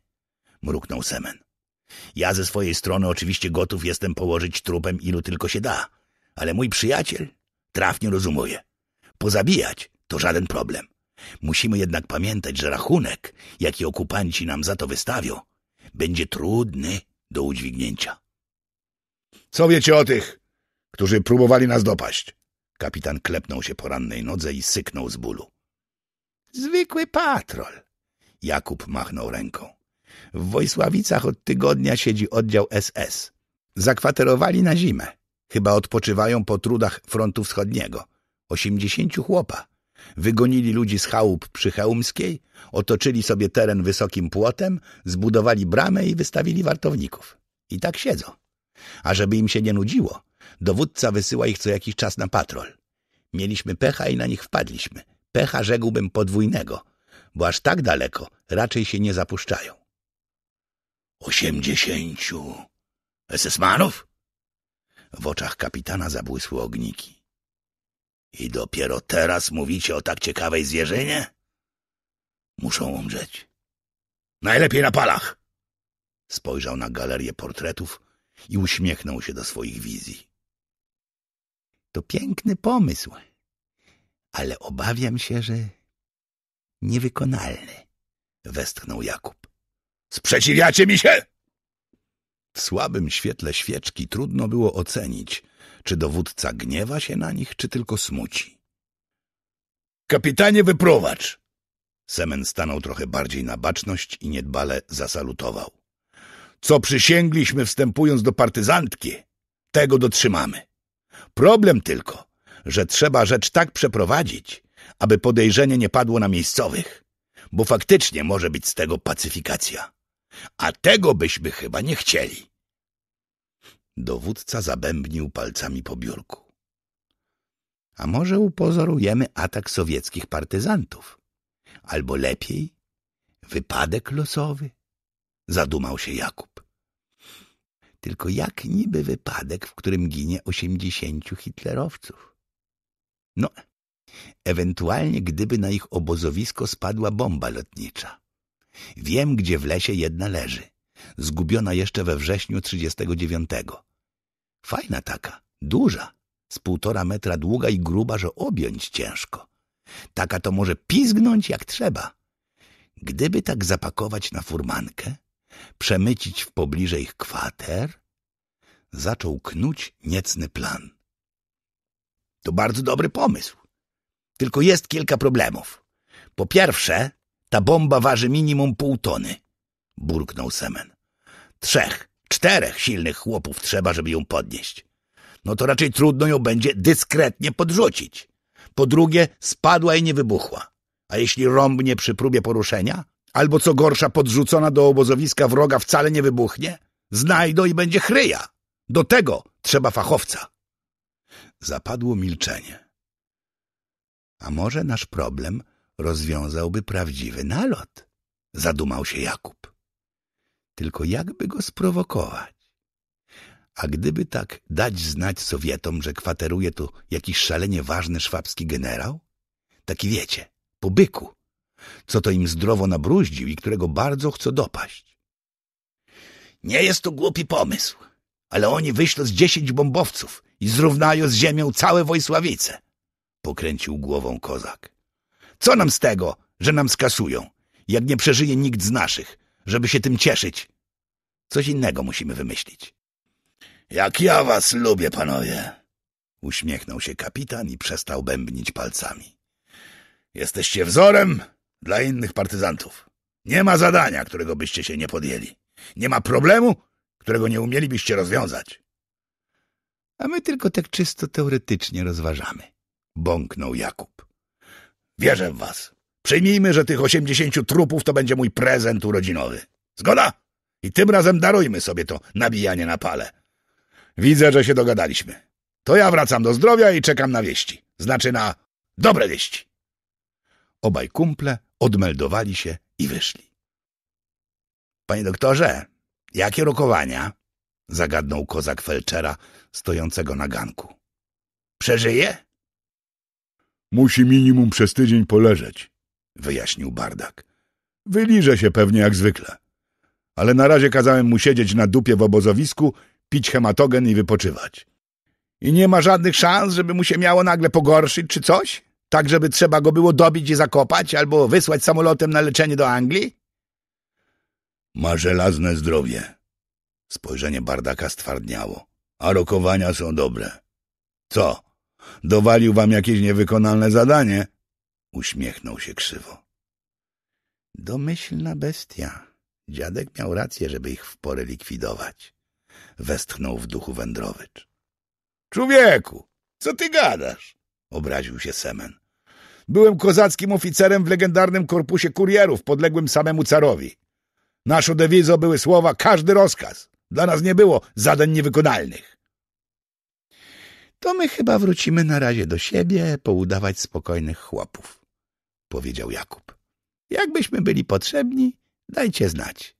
mruknął Semen. Ja ze swojej strony oczywiście gotów jestem położyć trupem ilu tylko się da, ale mój przyjaciel trafnie rozumuje. Pozabijać to żaden problem. Musimy jednak pamiętać, że rachunek, jaki okupanci nam za to wystawią, będzie trudny do udźwignięcia. Co wiecie o tych, którzy próbowali nas dopaść? Kapitan klepnął się po rannej nodze i syknął z bólu. Zwykły patrol. Jakub machnął ręką. W Wojsławicach od tygodnia siedzi oddział SS. Zakwaterowali na zimę. Chyba odpoczywają po trudach frontu wschodniego. Osiemdziesięciu chłopa. Wygonili ludzi z chałup Hełmskiej, otoczyli sobie teren wysokim płotem, zbudowali bramę i wystawili wartowników. I tak siedzą. A żeby im się nie nudziło, dowódca wysyła ich co jakiś czas na patrol. Mieliśmy pecha i na nich wpadliśmy. Pecha rzekłbym podwójnego, bo aż tak daleko raczej się nie zapuszczają. Osiemdziesięciu ss W oczach kapitana zabłysły ogniki. I dopiero teraz mówicie o tak ciekawej zwierzynie? Muszą umrzeć. Najlepiej na palach! Spojrzał na galerię portretów i uśmiechnął się do swoich wizji. To piękny pomysł, ale obawiam się, że niewykonalny, westchnął Jakub. Sprzeciwiacie mi się? W słabym świetle świeczki trudno było ocenić, czy dowódca gniewa się na nich, czy tylko smuci? Kapitanie, wyprowadź! Semen stanął trochę bardziej na baczność i niedbale zasalutował. Co przysięgliśmy wstępując do partyzantki, tego dotrzymamy. Problem tylko, że trzeba rzecz tak przeprowadzić, aby podejrzenie nie padło na miejscowych, bo faktycznie może być z tego pacyfikacja. A tego byśmy chyba nie chcieli. Dowódca zabębnił palcami po biurku. A może upozorujemy atak sowieckich partyzantów? Albo lepiej, wypadek losowy? Zadumał się Jakub. Tylko jak niby wypadek, w którym ginie osiemdziesięciu hitlerowców? No, ewentualnie gdyby na ich obozowisko spadła bomba lotnicza. Wiem, gdzie w lesie jedna leży zgubiona jeszcze we wrześniu 39. Fajna taka, duża, z półtora metra długa i gruba, że objąć ciężko. Taka to może pizgnąć jak trzeba. Gdyby tak zapakować na furmankę, przemycić w pobliże ich kwater, zaczął knuć niecny plan. To bardzo dobry pomysł. Tylko jest kilka problemów. Po pierwsze, ta bomba waży minimum pół tony, burknął Semen. Trzech, czterech silnych chłopów trzeba, żeby ją podnieść. No to raczej trudno ją będzie dyskretnie podrzucić. Po drugie, spadła i nie wybuchła. A jeśli rąbnie przy próbie poruszenia, albo co gorsza, podrzucona do obozowiska wroga wcale nie wybuchnie, znajdą i będzie chryja. Do tego trzeba fachowca. Zapadło milczenie. A może nasz problem rozwiązałby prawdziwy nalot? Zadumał się Jakub. Tylko jakby go sprowokować? A gdyby tak dać znać Sowietom, że kwateruje tu jakiś szalenie ważny szwabski generał? Taki wiecie, po byku, co to im zdrowo nabruździł i którego bardzo chce dopaść. Nie jest to głupi pomysł, ale oni wyślą z dziesięć bombowców i zrównają z ziemią całe Wojsławice, pokręcił głową kozak. Co nam z tego, że nam skasują, jak nie przeżyje nikt z naszych, żeby się tym cieszyć. Coś innego musimy wymyślić. Jak ja was lubię, panowie! Uśmiechnął się kapitan i przestał bębnić palcami. Jesteście wzorem dla innych partyzantów. Nie ma zadania, którego byście się nie podjęli. Nie ma problemu, którego nie umielibyście rozwiązać. A my tylko tak czysto teoretycznie rozważamy, bąknął Jakub. Wierzę w was. Przyjmijmy, że tych 80 trupów to będzie mój prezent urodzinowy. Zgoda? I tym razem darujmy sobie to nabijanie na pale. Widzę, że się dogadaliśmy. To ja wracam do zdrowia i czekam na wieści. Znaczy na dobre wieści. Obaj kumple odmeldowali się i wyszli. Panie doktorze, jakie rokowania? Zagadnął kozak felczera stojącego na ganku. Przeżyje? Musi minimum przez tydzień poleżeć, wyjaśnił Bardak. Wyliże się pewnie jak zwykle. Ale na razie kazałem mu siedzieć na dupie w obozowisku, pić hematogen i wypoczywać. I nie ma żadnych szans, żeby mu się miało nagle pogorszyć czy coś? Tak, żeby trzeba go było dobić i zakopać albo wysłać samolotem na leczenie do Anglii? Ma żelazne zdrowie. Spojrzenie Bardaka stwardniało. A rokowania są dobre. Co? Dowalił wam jakieś niewykonalne zadanie? Uśmiechnął się krzywo. Domyślna bestia. Dziadek miał rację, żeby ich w porę likwidować. Westchnął w duchu Wędrowicz. Człowieku, co ty gadasz? Obraził się Semen. Byłem kozackim oficerem w legendarnym korpusie kurierów podległym samemu carowi. Naszą dewizą były słowa każdy rozkaz. Dla nas nie było zadań niewykonalnych. To my chyba wrócimy na razie do siebie, poudawać spokojnych chłopów powiedział Jakub. Jakbyśmy byli potrzebni, dajcie znać.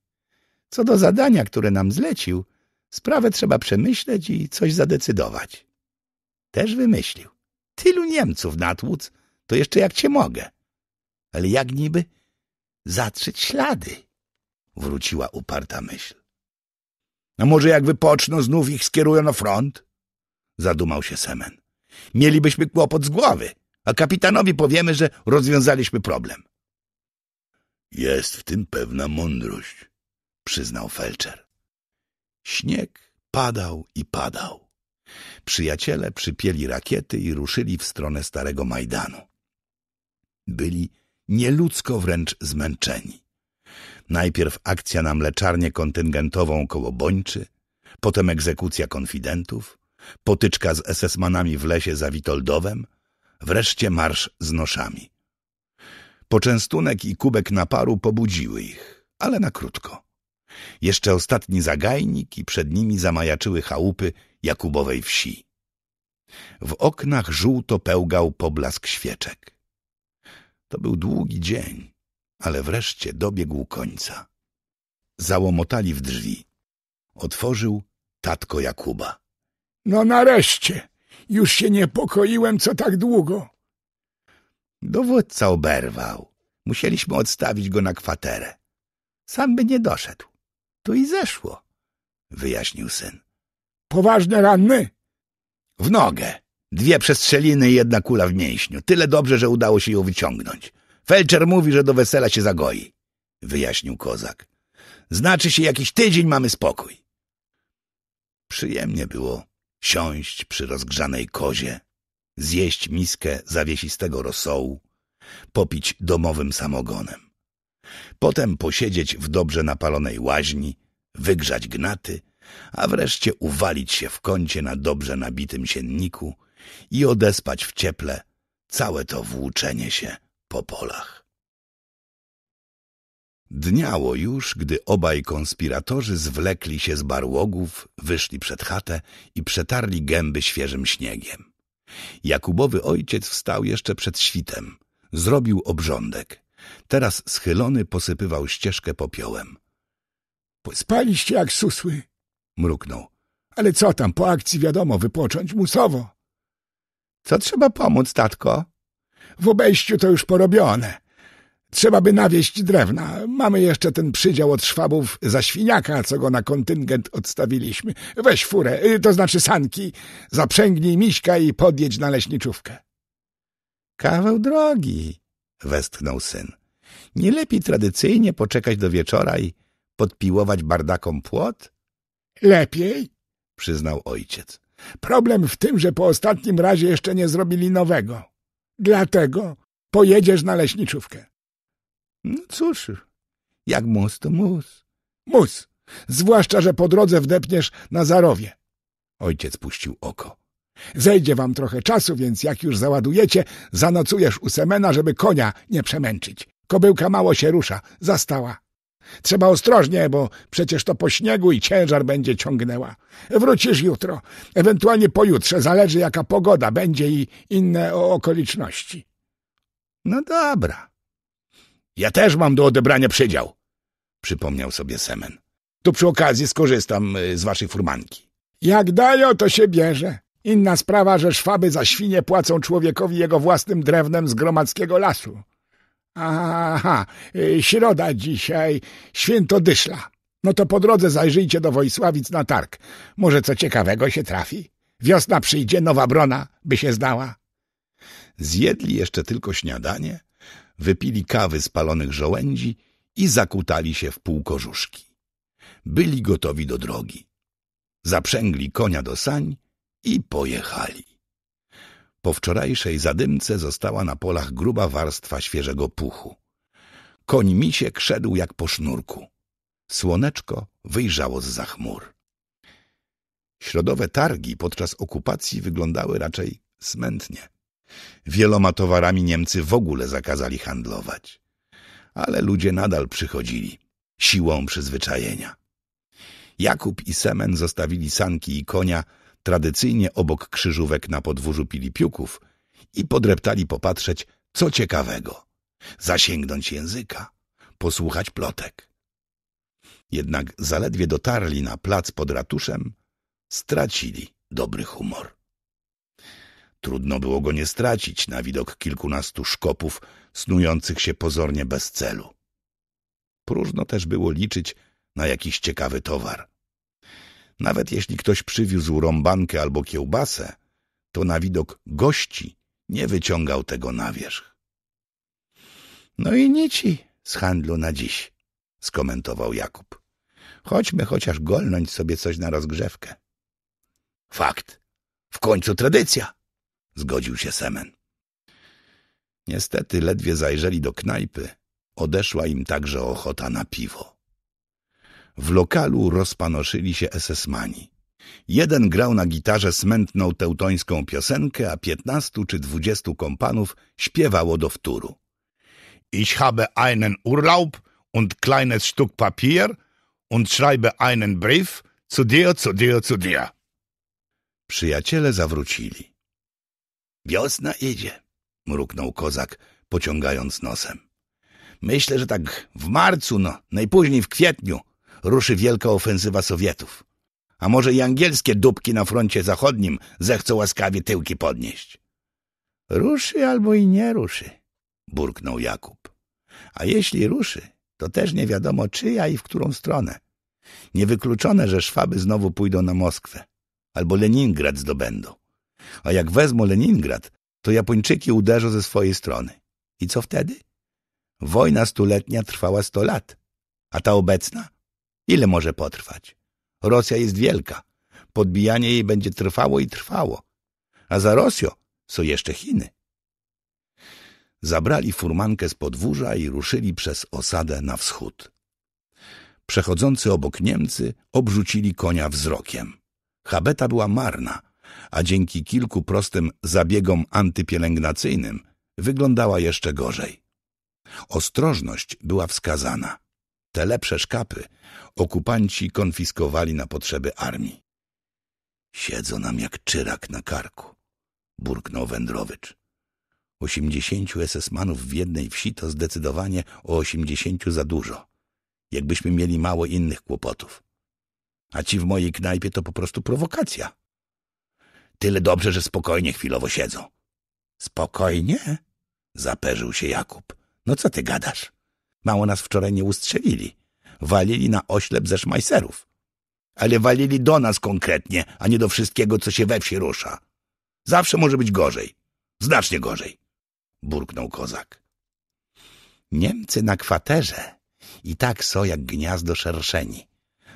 Co do zadania, które nam zlecił, sprawę trzeba przemyśleć i coś zadecydować. Też wymyślił. Tylu Niemców natłuc, to jeszcze jak cię mogę. Ale jak niby zatrzeć ślady? Wróciła uparta myśl. A no może jak wypoczną, znów ich skierują na front? Zadumał się Semen. Mielibyśmy kłopot z głowy a kapitanowi powiemy, że rozwiązaliśmy problem. Jest w tym pewna mądrość, przyznał felczer. Śnieg padał i padał. Przyjaciele przypieli rakiety i ruszyli w stronę Starego Majdanu. Byli nieludzko wręcz zmęczeni. Najpierw akcja na mleczarnię kontyngentową koło Bończy, potem egzekucja konfidentów, potyczka z SS-manami w lesie za Witoldowem, wreszcie marsz z noszami. Poczęstunek i kubek naparu pobudziły ich, ale na krótko. Jeszcze ostatni zagajnik i przed nimi zamajaczyły chałupy Jakubowej wsi. W oknach żółto pełgał poblask świeczek. To był długi dzień, ale wreszcie dobiegł końca. Załomotali w drzwi. Otworzył tatko Jakuba. No nareszcie! Już się niepokoiłem, co tak długo. Dowódca oberwał. Musieliśmy odstawić go na kwaterę. Sam by nie doszedł. To i zeszło, wyjaśnił syn. Poważne ranny? W nogę. Dwie przestrzeliny i jedna kula w mięśniu. Tyle dobrze, że udało się ją wyciągnąć. Felczer mówi, że do wesela się zagoi, wyjaśnił kozak. Znaczy się, jakiś tydzień mamy spokój. Przyjemnie było siąść przy rozgrzanej kozie, zjeść miskę zawiesistego rosołu, popić domowym samogonem. Potem posiedzieć w dobrze napalonej łaźni, wygrzać gnaty, a wreszcie uwalić się w kącie na dobrze nabitym sienniku i odespać w cieple całe to włóczenie się po polach. Dniało już, gdy obaj konspiratorzy zwlekli się z barłogów, wyszli przed chatę i przetarli gęby świeżym śniegiem. Jakubowy ojciec wstał jeszcze przed świtem. Zrobił obrządek. Teraz schylony posypywał ścieżkę popiołem. Spaliście jak susły, mruknął. Ale co tam, po akcji wiadomo, wypocząć musowo. Co trzeba pomóc, tatko? W obejściu to już porobione. Trzeba by nawieść drewna. Mamy jeszcze ten przydział od Szwabów za świniaka, co go na kontyngent odstawiliśmy. Weź furę, y, to znaczy sanki, zaprzęgnij miśka i podjedź na leśniczówkę. Kawał drogi, westchnął syn. Nie lepiej tradycyjnie poczekać do wieczora i podpiłować bardakom płot? Lepiej, przyznał ojciec. Problem w tym, że po ostatnim razie jeszcze nie zrobili nowego. Dlatego pojedziesz na leśniczówkę. No cóż, jak mus to mus. Mus, zwłaszcza, że po drodze wdepniesz na zarowie. Ojciec puścił oko. Zejdzie wam trochę czasu, więc jak już załadujecie, zanocujesz u Semena, żeby konia nie przemęczyć. Kobyłka mało się rusza, zastała. Trzeba ostrożnie, bo przecież to po śniegu i ciężar będzie ciągnęła. Wrócisz jutro, ewentualnie pojutrze, zależy jaka pogoda będzie i inne okoliczności. No dobra, ja też mam do odebrania przydział, przypomniał sobie Semen. To przy okazji skorzystam y, z waszej furmanki. Jak dają, to się bierze. Inna sprawa, że szwaby za świnie płacą człowiekowi jego własnym drewnem z gromadzkiego lasu. Aha, y, środa dzisiaj, święto dyszla. No to po drodze zajrzyjcie do Wojsławic na targ. Może co ciekawego się trafi. Wiosna przyjdzie, nowa brona by się zdała. Zjedli jeszcze tylko śniadanie wypili kawy z palonych żołędzi i zakutali się w półkożuszki. Byli gotowi do drogi. Zaprzęgli konia do sań i pojechali. Po wczorajszej zadymce została na polach gruba warstwa świeżego puchu. Koń misiek szedł jak po sznurku. Słoneczko wyjrzało z za chmur. Środowe targi podczas okupacji wyglądały raczej smętnie. Wieloma towarami Niemcy w ogóle zakazali handlować. Ale ludzie nadal przychodzili, siłą przyzwyczajenia. Jakub i Semen zostawili sanki i konia tradycyjnie obok krzyżówek na podwórzu Pilipiuków i podreptali popatrzeć, co ciekawego. Zasięgnąć języka, posłuchać plotek. Jednak zaledwie dotarli na plac pod ratuszem, stracili dobry humor. Trudno było go nie stracić na widok kilkunastu szkopów snujących się pozornie bez celu. Próżno też było liczyć na jakiś ciekawy towar. Nawet jeśli ktoś przywiózł rąbankę albo kiełbasę, to na widok gości nie wyciągał tego na wierzch. No i nici z handlu na dziś, skomentował Jakub. Chodźmy chociaż golnąć sobie coś na rozgrzewkę. Fakt. W końcu tradycja, zgodził się Semen. Niestety ledwie zajrzeli do knajpy, odeszła im także ochota na piwo. W lokalu rozpanoszyli się esesmani. Jeden grał na gitarze smętną teutońską piosenkę, a piętnastu czy dwudziestu kompanów śpiewało do wtóru. Ich habe einen Urlaub und kleines Stück Papier und schreibe einen Brief zu dir, zu dir, zu dir. Przyjaciele zawrócili. Wiosna idzie, mruknął kozak, pociągając nosem. Myślę, że tak w marcu, no, najpóźniej w kwietniu, ruszy wielka ofensywa Sowietów. A może i angielskie dupki na froncie zachodnim zechcą łaskawie tyłki podnieść. Ruszy albo i nie ruszy, burknął Jakub. A jeśli ruszy, to też nie wiadomo czyja i w którą stronę. Niewykluczone, że Szwaby znowu pójdą na Moskwę albo Leningrad zdobędą. A jak wezmą Leningrad, to Japończyki uderzą ze swojej strony. I co wtedy? Wojna stuletnia trwała sto lat, a ta obecna? Ile może potrwać? Rosja jest wielka. Podbijanie jej będzie trwało i trwało. A za Rosją są jeszcze Chiny. Zabrali furmankę z podwórza i ruszyli przez osadę na wschód. Przechodzący obok Niemcy obrzucili konia wzrokiem. Habeta była marna, a dzięki kilku prostym zabiegom antypielęgnacyjnym wyglądała jeszcze gorzej. Ostrożność była wskazana. Te lepsze szkapy okupanci konfiskowali na potrzeby armii. Siedzą nam jak czyrak na karku, burknął Wędrowicz. Osiemdziesięciu esesmanów w jednej wsi to zdecydowanie o osiemdziesięciu za dużo. Jakbyśmy mieli mało innych kłopotów. A ci w mojej knajpie to po prostu prowokacja. Tyle dobrze, że spokojnie chwilowo siedzą. Spokojnie? Zaperzył się Jakub. No co ty gadasz? Mało nas wczoraj nie ustrzelili. Walili na oślep ze szmajserów. Ale walili do nas konkretnie, a nie do wszystkiego, co się we wsi rusza. Zawsze może być gorzej. Znacznie gorzej. Burknął kozak. Niemcy na kwaterze i tak są jak gniazdo szerszeni,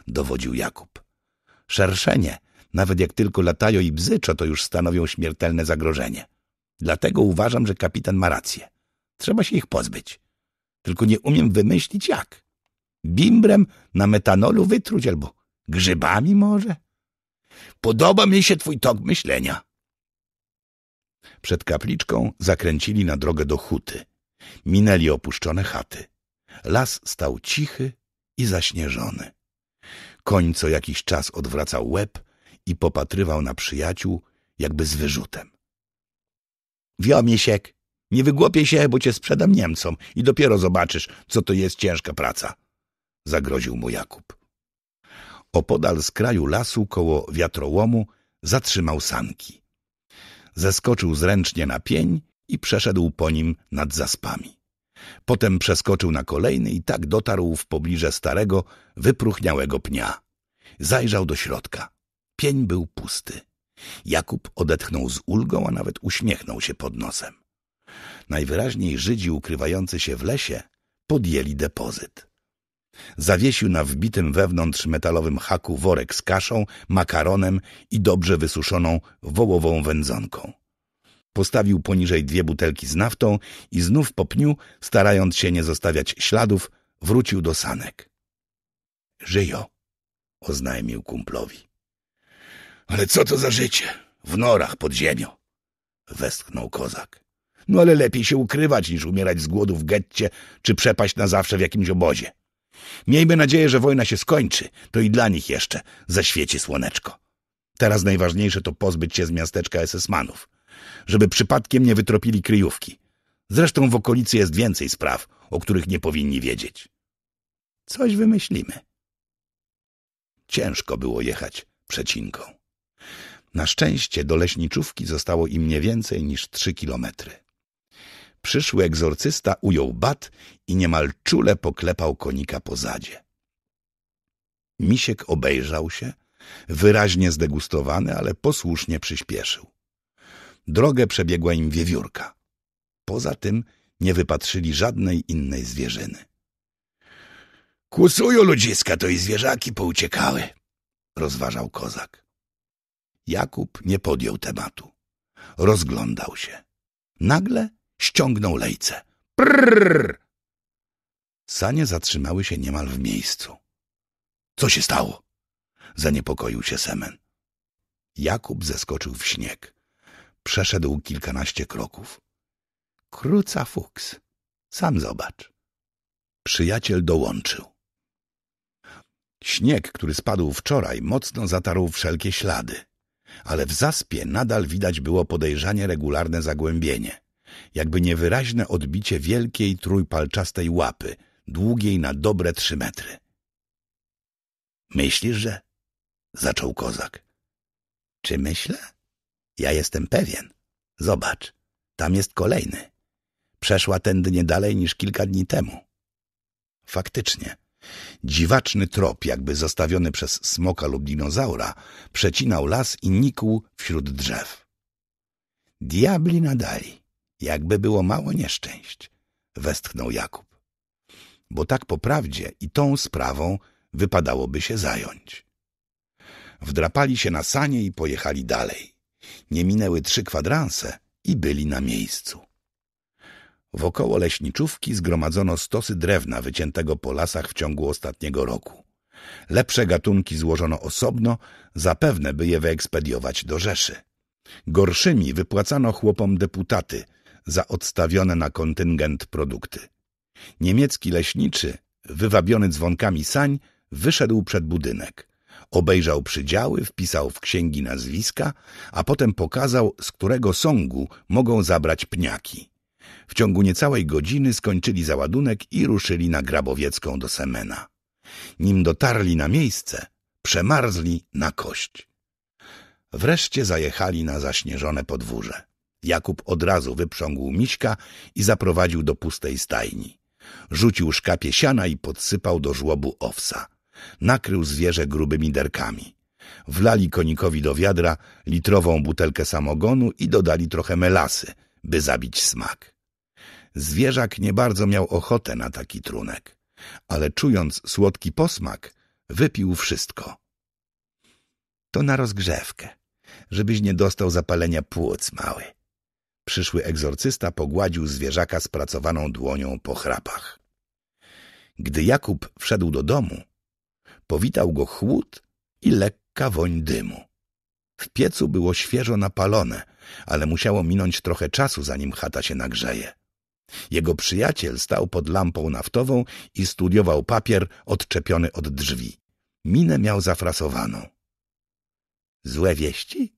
dowodził Jakub. Szerszenie nawet jak tylko latają i bzyczą, to już stanowią śmiertelne zagrożenie. Dlatego uważam, że kapitan ma rację. Trzeba się ich pozbyć. Tylko nie umiem wymyślić jak. Bimbrem na metanolu wytruć albo grzybami może? Podoba mi się twój tok myślenia. Przed kapliczką zakręcili na drogę do huty. Minęli opuszczone chaty. Las stał cichy i zaśnieżony. Koń co jakiś czas odwracał łeb, i popatrywał na przyjaciół, jakby z wyrzutem. Wiomie siek, nie wygłopię się, bo cię sprzedam Niemcom i dopiero zobaczysz, co to jest ciężka praca, zagroził mu Jakub. Opodal z kraju lasu koło wiatrołomu zatrzymał sanki. Zeskoczył zręcznie na pień i przeszedł po nim nad zaspami. Potem przeskoczył na kolejny i tak dotarł w pobliże starego, wypruchniałego pnia. Zajrzał do środka. Pień był pusty. Jakub odetchnął z ulgą, a nawet uśmiechnął się pod nosem. Najwyraźniej Żydzi ukrywający się w lesie podjęli depozyt. Zawiesił na wbitym wewnątrz metalowym haku worek z kaszą, makaronem i dobrze wysuszoną wołową wędzonką. Postawił poniżej dwie butelki z naftą i znów po pniu, starając się nie zostawiać śladów, wrócił do sanek. Żyjo, oznajmił kumplowi. Ale co to za życie? W norach pod ziemią. Westchnął kozak. No ale lepiej się ukrywać, niż umierać z głodu w getcie, czy przepaść na zawsze w jakimś obozie. Miejmy nadzieję, że wojna się skończy, to i dla nich jeszcze zaświeci słoneczko. Teraz najważniejsze to pozbyć się z miasteczka SS-manów, żeby przypadkiem nie wytropili kryjówki. Zresztą w okolicy jest więcej spraw, o których nie powinni wiedzieć. Coś wymyślimy. Ciężko było jechać przecinką. Na szczęście do leśniczówki zostało im nie więcej niż trzy kilometry. Przyszły egzorcysta ujął bat i niemal czule poklepał konika po zadzie. Misiek obejrzał się, wyraźnie zdegustowany, ale posłusznie przyspieszył. Drogę przebiegła im wiewiórka. Poza tym nie wypatrzyli żadnej innej zwierzyny. Kłusują ludziska, to i zwierzaki pouciekały, rozważał kozak. Jakub nie podjął tematu. Rozglądał się. Nagle ściągnął lejce. Prrr! Sanie zatrzymały się niemal w miejscu. Co się stało? Zaniepokoił się Semen. Jakub zeskoczył w śnieg. Przeszedł kilkanaście kroków. Kruca fuks. Sam zobacz. Przyjaciel dołączył. Śnieg, który spadł wczoraj, mocno zatarł wszelkie ślady ale w zaspie nadal widać było podejrzanie regularne zagłębienie, jakby niewyraźne odbicie wielkiej trójpalczastej łapy, długiej na dobre trzy metry. Myślisz, że? zaczął kozak. Czy myślę? Ja jestem pewien. Zobacz, tam jest kolejny. Przeszła tędy nie dalej niż kilka dni temu. Faktycznie, Dziwaczny trop, jakby zostawiony przez smoka lub dinozaura, przecinał las i nikł wśród drzew. Diabli nadali, jakby było mało nieszczęść, westchnął Jakub. Bo tak po prawdzie i tą sprawą wypadałoby się zająć. Wdrapali się na sanie i pojechali dalej. Nie minęły trzy kwadranse i byli na miejscu. Wokoło leśniczówki zgromadzono stosy drewna wyciętego po lasach w ciągu ostatniego roku. Lepsze gatunki złożono osobno, zapewne by je wyekspediować do Rzeszy. Gorszymi wypłacano chłopom deputaty za odstawione na kontyngent produkty. Niemiecki leśniczy, wywabiony dzwonkami sań, wyszedł przed budynek. Obejrzał przydziały, wpisał w księgi nazwiska, a potem pokazał, z którego sągu mogą zabrać pniaki. W ciągu niecałej godziny skończyli załadunek i ruszyli na Grabowiecką do Semena. Nim dotarli na miejsce, przemarzli na kość. Wreszcie zajechali na zaśnieżone podwórze. Jakub od razu wyprzągł miśka i zaprowadził do pustej stajni. Rzucił szkapie siana i podsypał do żłobu owsa. Nakrył zwierzę grubymi derkami. Wlali konikowi do wiadra litrową butelkę samogonu i dodali trochę melasy, by zabić smak. Zwierzak nie bardzo miał ochotę na taki trunek, ale czując słodki posmak, wypił wszystko. To na rozgrzewkę, żebyś nie dostał zapalenia płuc, mały. Przyszły egzorcysta pogładził zwierzaka spracowaną dłonią po chrapach. Gdy Jakub wszedł do domu, powitał go chłód i lekka woń dymu. W piecu było świeżo napalone, ale musiało minąć trochę czasu, zanim chata się nagrzeje. Jego przyjaciel stał pod lampą naftową i studiował papier odczepiony od drzwi. Minę miał zafrasowaną. Złe wieści?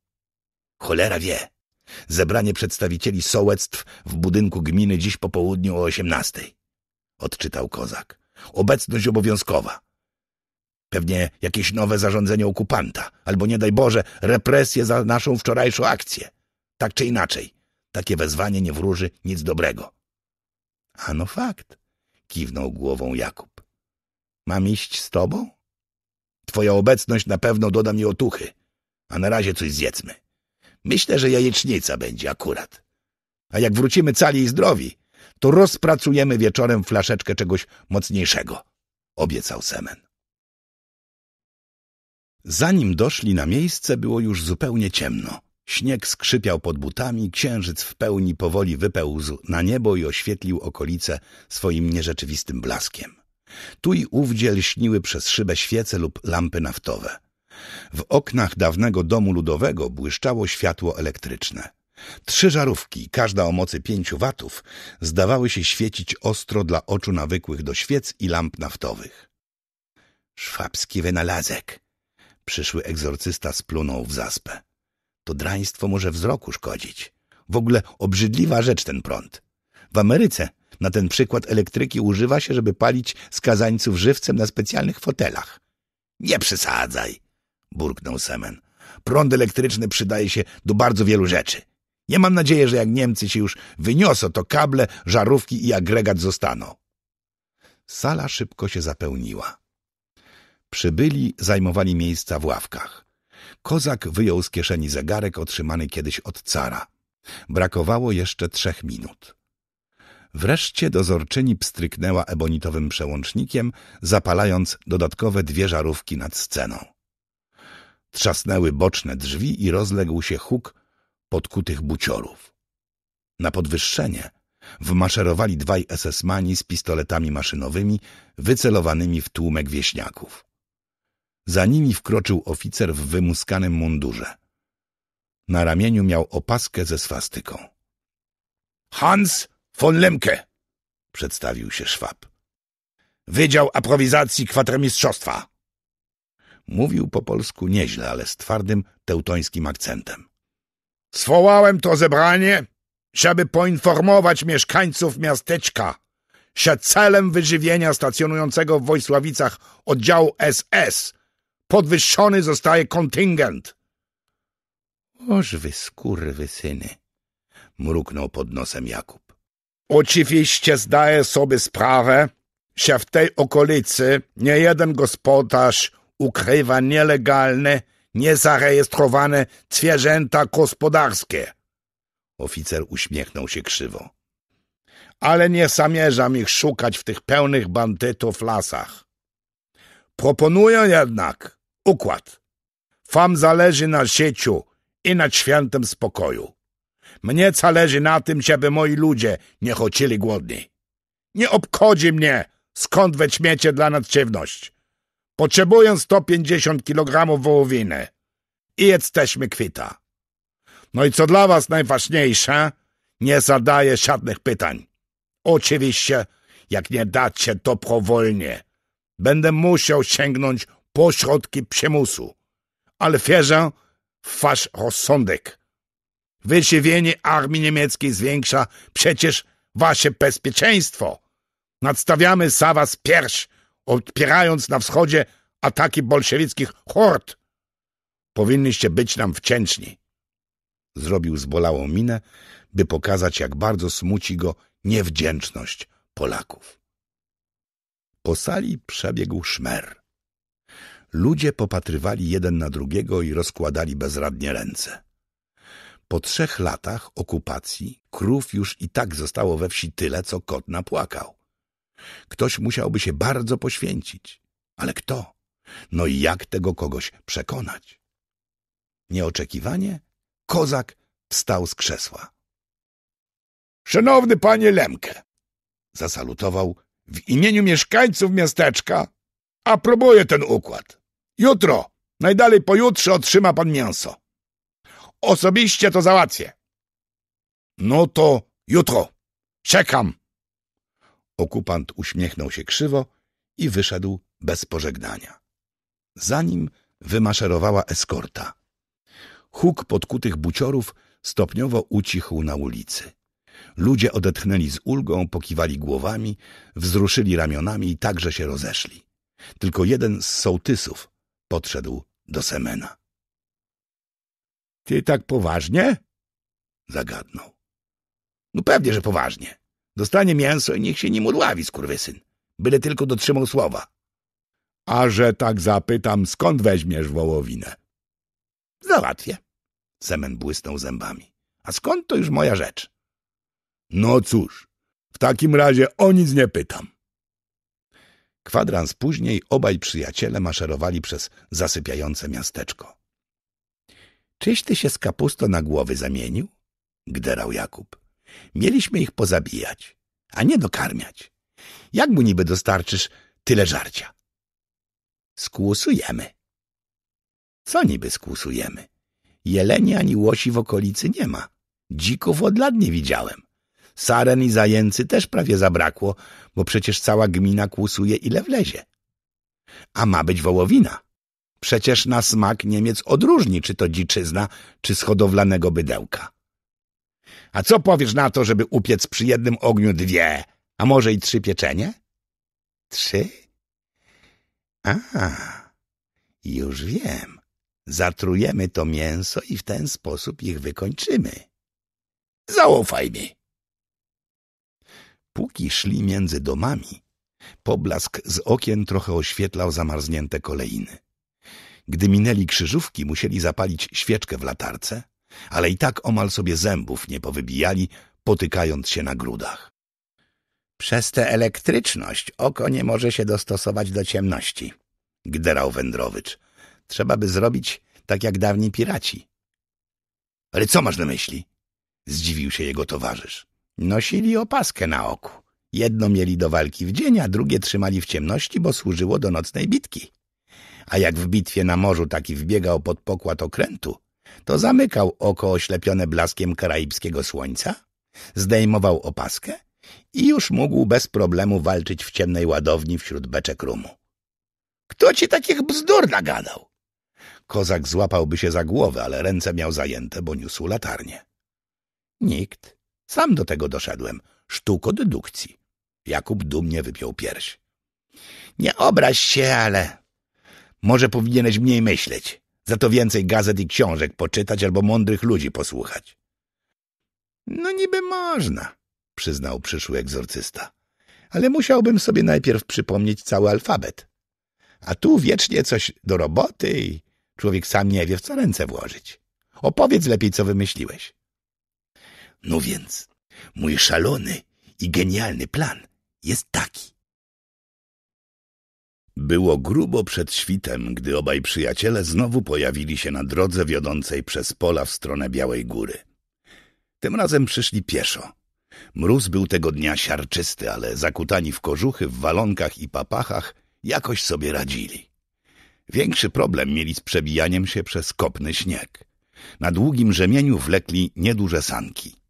Cholera wie. Zebranie przedstawicieli sołectw w budynku gminy dziś po południu o osiemnastej. Odczytał kozak. Obecność obowiązkowa. Pewnie jakieś nowe zarządzenie okupanta, albo nie daj Boże, represje za naszą wczorajszą akcję. Tak czy inaczej, takie wezwanie nie wróży nic dobrego. Ano fakt, kiwnął głową Jakub. Mam iść z tobą? Twoja obecność na pewno doda mi otuchy, a na razie coś zjedzmy. Myślę, że jajecznica będzie akurat. A jak wrócimy cali i zdrowi, to rozpracujemy wieczorem flaszeczkę czegoś mocniejszego, obiecał Semen. Zanim doszli na miejsce, było już zupełnie ciemno. Śnieg skrzypiał pod butami, księżyc w pełni powoli wypełzł na niebo i oświetlił okolice swoim nierzeczywistym blaskiem. Tu i ówdzie lśniły przez szybę świece lub lampy naftowe. W oknach dawnego domu ludowego błyszczało światło elektryczne. Trzy żarówki, każda o mocy pięciu watów, zdawały się świecić ostro dla oczu nawykłych do świec i lamp naftowych. Szwabski wynalazek! Przyszły egzorcysta splunął w zaspę. To draństwo może wzroku szkodzić. W ogóle obrzydliwa rzecz ten prąd. W Ameryce na ten przykład elektryki używa się, żeby palić skazańców żywcem na specjalnych fotelach. Nie przesadzaj, burknął Semen. Prąd elektryczny przydaje się do bardzo wielu rzeczy. Nie mam nadzieję, że jak Niemcy się już wyniosą, to kable, żarówki i agregat zostaną. Sala szybko się zapełniła. Przybyli zajmowali miejsca w ławkach. Kozak wyjął z kieszeni zegarek otrzymany kiedyś od cara. Brakowało jeszcze trzech minut. Wreszcie dozorczyni pstryknęła ebonitowym przełącznikiem, zapalając dodatkowe dwie żarówki nad sceną. Trzasnęły boczne drzwi i rozległ się huk podkutych buciorów. Na podwyższenie wmaszerowali dwaj mani z pistoletami maszynowymi wycelowanymi w tłumek wieśniaków. Za nimi wkroczył oficer w wymuskanym mundurze. Na ramieniu miał opaskę ze swastyką. Hans von Lemke, przedstawił się Szwab. Wydział aprowizacji kwatermistrzostwa. Mówił po polsku nieźle, ale z twardym teutońskim akcentem. Zwołałem to zebranie, żeby poinformować mieszkańców miasteczka, że celem wyżywienia stacjonującego w Wojsławicach oddziału SS Podwyższony zostaje kontyngent. Oż wy syny, mruknął pod nosem Jakub. Oczywiście zdaję sobie sprawę, że w tej okolicy nie jeden gospodarz ukrywa nielegalne, niezarejestrowane zwierzęta gospodarskie. Oficer uśmiechnął się krzywo. Ale nie zamierzam ich szukać w tych pełnych bandytów lasach. Proponuję jednak, układ. Wam zależy na życiu i nad świętym spokoju. Mnie zależy na tym, żeby moi ludzie nie chodzili głodni. Nie obchodzi mnie, skąd weźmiecie dla nas żywność. Potrzebuję 150 kg wołowiny i jesteśmy kwita. No i co dla was najważniejsze, nie zadaję żadnych pytań. Oczywiście, jak nie dacie to powolnie. będę musiał sięgnąć pośrodki przemusu, Ale wierzę w wasz rozsądek. Wyżywienie armii niemieckiej zwiększa przecież wasze bezpieczeństwo. Nadstawiamy za was pierś, odpierając na wschodzie ataki bolszewickich hord. Powinniście być nam wdzięczni. Zrobił zbolałą minę, by pokazać, jak bardzo smuci go niewdzięczność Polaków. Po sali przebiegł szmer. Ludzie popatrywali jeden na drugiego i rozkładali bezradnie ręce. Po trzech latach okupacji krów już i tak zostało we wsi tyle, co kot napłakał. Ktoś musiałby się bardzo poświęcić. Ale kto? No i jak tego kogoś przekonać? Nieoczekiwanie kozak wstał z krzesła. Szanowny panie Lemke, zasalutował w imieniu mieszkańców miasteczka, aprobuję ten układ. Jutro, najdalej pojutrze otrzyma pan mięso. Osobiście to załatwię. No to jutro. Czekam. Okupant uśmiechnął się krzywo i wyszedł bez pożegnania. Za nim wymaszerowała eskorta. Huk podkutych buciorów stopniowo ucichł na ulicy. Ludzie odetchnęli z ulgą, pokiwali głowami, wzruszyli ramionami i także się rozeszli. Tylko jeden z sołtysów, Podszedł do Semena. — Ty tak poważnie? — zagadnął. — No pewnie, że poważnie. Dostanie mięso i niech się nim udławi, skurwysyn. Byle tylko dotrzymał słowa. — A że tak zapytam, skąd weźmiesz wołowinę? — Załatwię. Semen błysnął zębami. — A skąd to już moja rzecz? — No cóż, w takim razie o nic nie pytam. Kwadrans później obaj przyjaciele maszerowali przez zasypiające miasteczko. Czyś ty się z kapusto na głowy zamienił? Gderał Jakub. Mieliśmy ich pozabijać, a nie dokarmiać. Jak mu niby dostarczysz tyle żarcia? Skłusujemy. Co niby skłusujemy? Jeleni ani łosi w okolicy nie ma. Dzików od lat nie widziałem. Saren i zajęcy też prawie zabrakło, bo przecież cała gmina kłusuje ile wlezie. A ma być wołowina. Przecież na smak Niemiec odróżni, czy to dziczyzna, czy z hodowlanego bydełka. A co powiesz na to, żeby upiec przy jednym ogniu dwie, a może i trzy pieczenie? Trzy? A, już wiem. Zatrujemy to mięso i w ten sposób ich wykończymy. Zaufaj mi. Póki szli między domami, poblask z okien trochę oświetlał zamarznięte kolejny. Gdy minęli krzyżówki, musieli zapalić świeczkę w latarce, ale i tak omal sobie zębów nie powybijali, potykając się na grudach. Przez tę elektryczność oko nie może się dostosować do ciemności, gderał Wędrowicz. Trzeba by zrobić tak jak dawni piraci. Ale co masz na myśli? Zdziwił się jego towarzysz. Nosili opaskę na oku. Jedno mieli do walki w dzień, a drugie trzymali w ciemności, bo służyło do nocnej bitki. A jak w bitwie na morzu taki wbiegał pod pokład okrętu, to zamykał oko oślepione blaskiem karaibskiego słońca, zdejmował opaskę i już mógł bez problemu walczyć w ciemnej ładowni wśród beczek rumu. Kto ci takich bzdur nagadał? Kozak złapałby się za głowę, ale ręce miał zajęte, bo niósł latarnię. Nikt. Sam do tego doszedłem. Sztuko dedukcji. Jakub dumnie wypiął pierś. Nie obraź się, ale... Może powinieneś mniej myśleć. Za to więcej gazet i książek poczytać albo mądrych ludzi posłuchać. No niby można, przyznał przyszły egzorcysta. Ale musiałbym sobie najpierw przypomnieć cały alfabet. A tu wiecznie coś do roboty i człowiek sam nie wie, w co ręce włożyć. Opowiedz lepiej, co wymyśliłeś. No więc, mój szalony i genialny plan jest taki. Było grubo przed świtem, gdy obaj przyjaciele znowu pojawili się na drodze wiodącej przez pola w stronę Białej Góry. Tym razem przyszli pieszo. Mróz był tego dnia siarczysty, ale zakutani w kożuchy, w walonkach i papachach jakoś sobie radzili. Większy problem mieli z przebijaniem się przez kopny śnieg. Na długim rzemieniu wlekli nieduże sanki.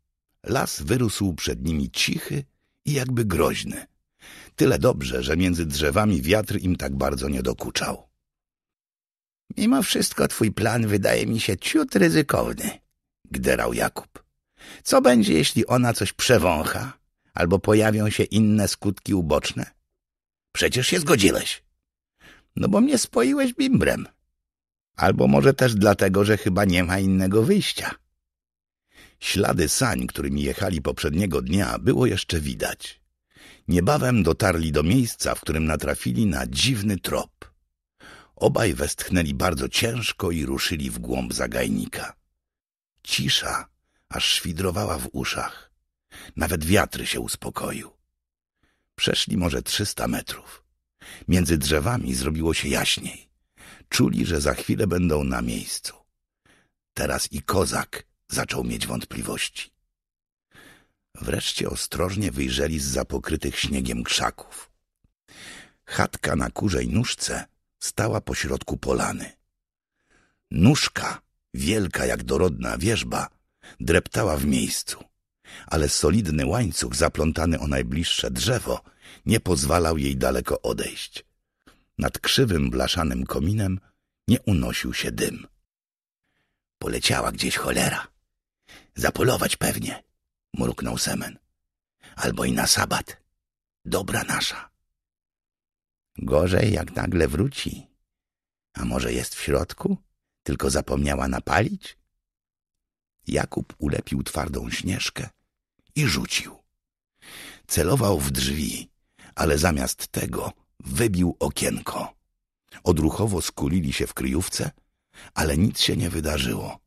Las wyrósł przed nimi cichy i jakby groźny. Tyle dobrze, że między drzewami wiatr im tak bardzo nie dokuczał. Mimo wszystko twój plan wydaje mi się ciut ryzykowny, gderał Jakub. Co będzie, jeśli ona coś przewącha albo pojawią się inne skutki uboczne? Przecież się zgodziłeś. No bo mnie spoiłeś bimbrem. Albo może też dlatego, że chyba nie ma innego wyjścia. Ślady sań, którymi jechali poprzedniego dnia, było jeszcze widać. Niebawem dotarli do miejsca, w którym natrafili na dziwny trop. Obaj westchnęli bardzo ciężko i ruszyli w głąb zagajnika. Cisza aż świdrowała w uszach. Nawet wiatry się uspokoił. Przeszli może trzysta metrów. Między drzewami zrobiło się jaśniej. Czuli, że za chwilę będą na miejscu. Teraz i kozak zaczął mieć wątpliwości. Wreszcie ostrożnie wyjrzeli z zapokrytych śniegiem krzaków. Chatka na kurzej nóżce stała pośrodku polany. Nóżka, wielka jak dorodna wierzba, dreptała w miejscu, ale solidny łańcuch zaplątany o najbliższe drzewo nie pozwalał jej daleko odejść. Nad krzywym, blaszanym kominem nie unosił się dym. Poleciała gdzieś cholera, Zapolować pewnie, mruknął Semen. Albo i na sabat. Dobra nasza. Gorzej, jak nagle wróci. A może jest w środku? Tylko zapomniała napalić? Jakub ulepił twardą śnieżkę i rzucił. Celował w drzwi, ale zamiast tego wybił okienko. Odruchowo skulili się w kryjówce, ale nic się nie wydarzyło.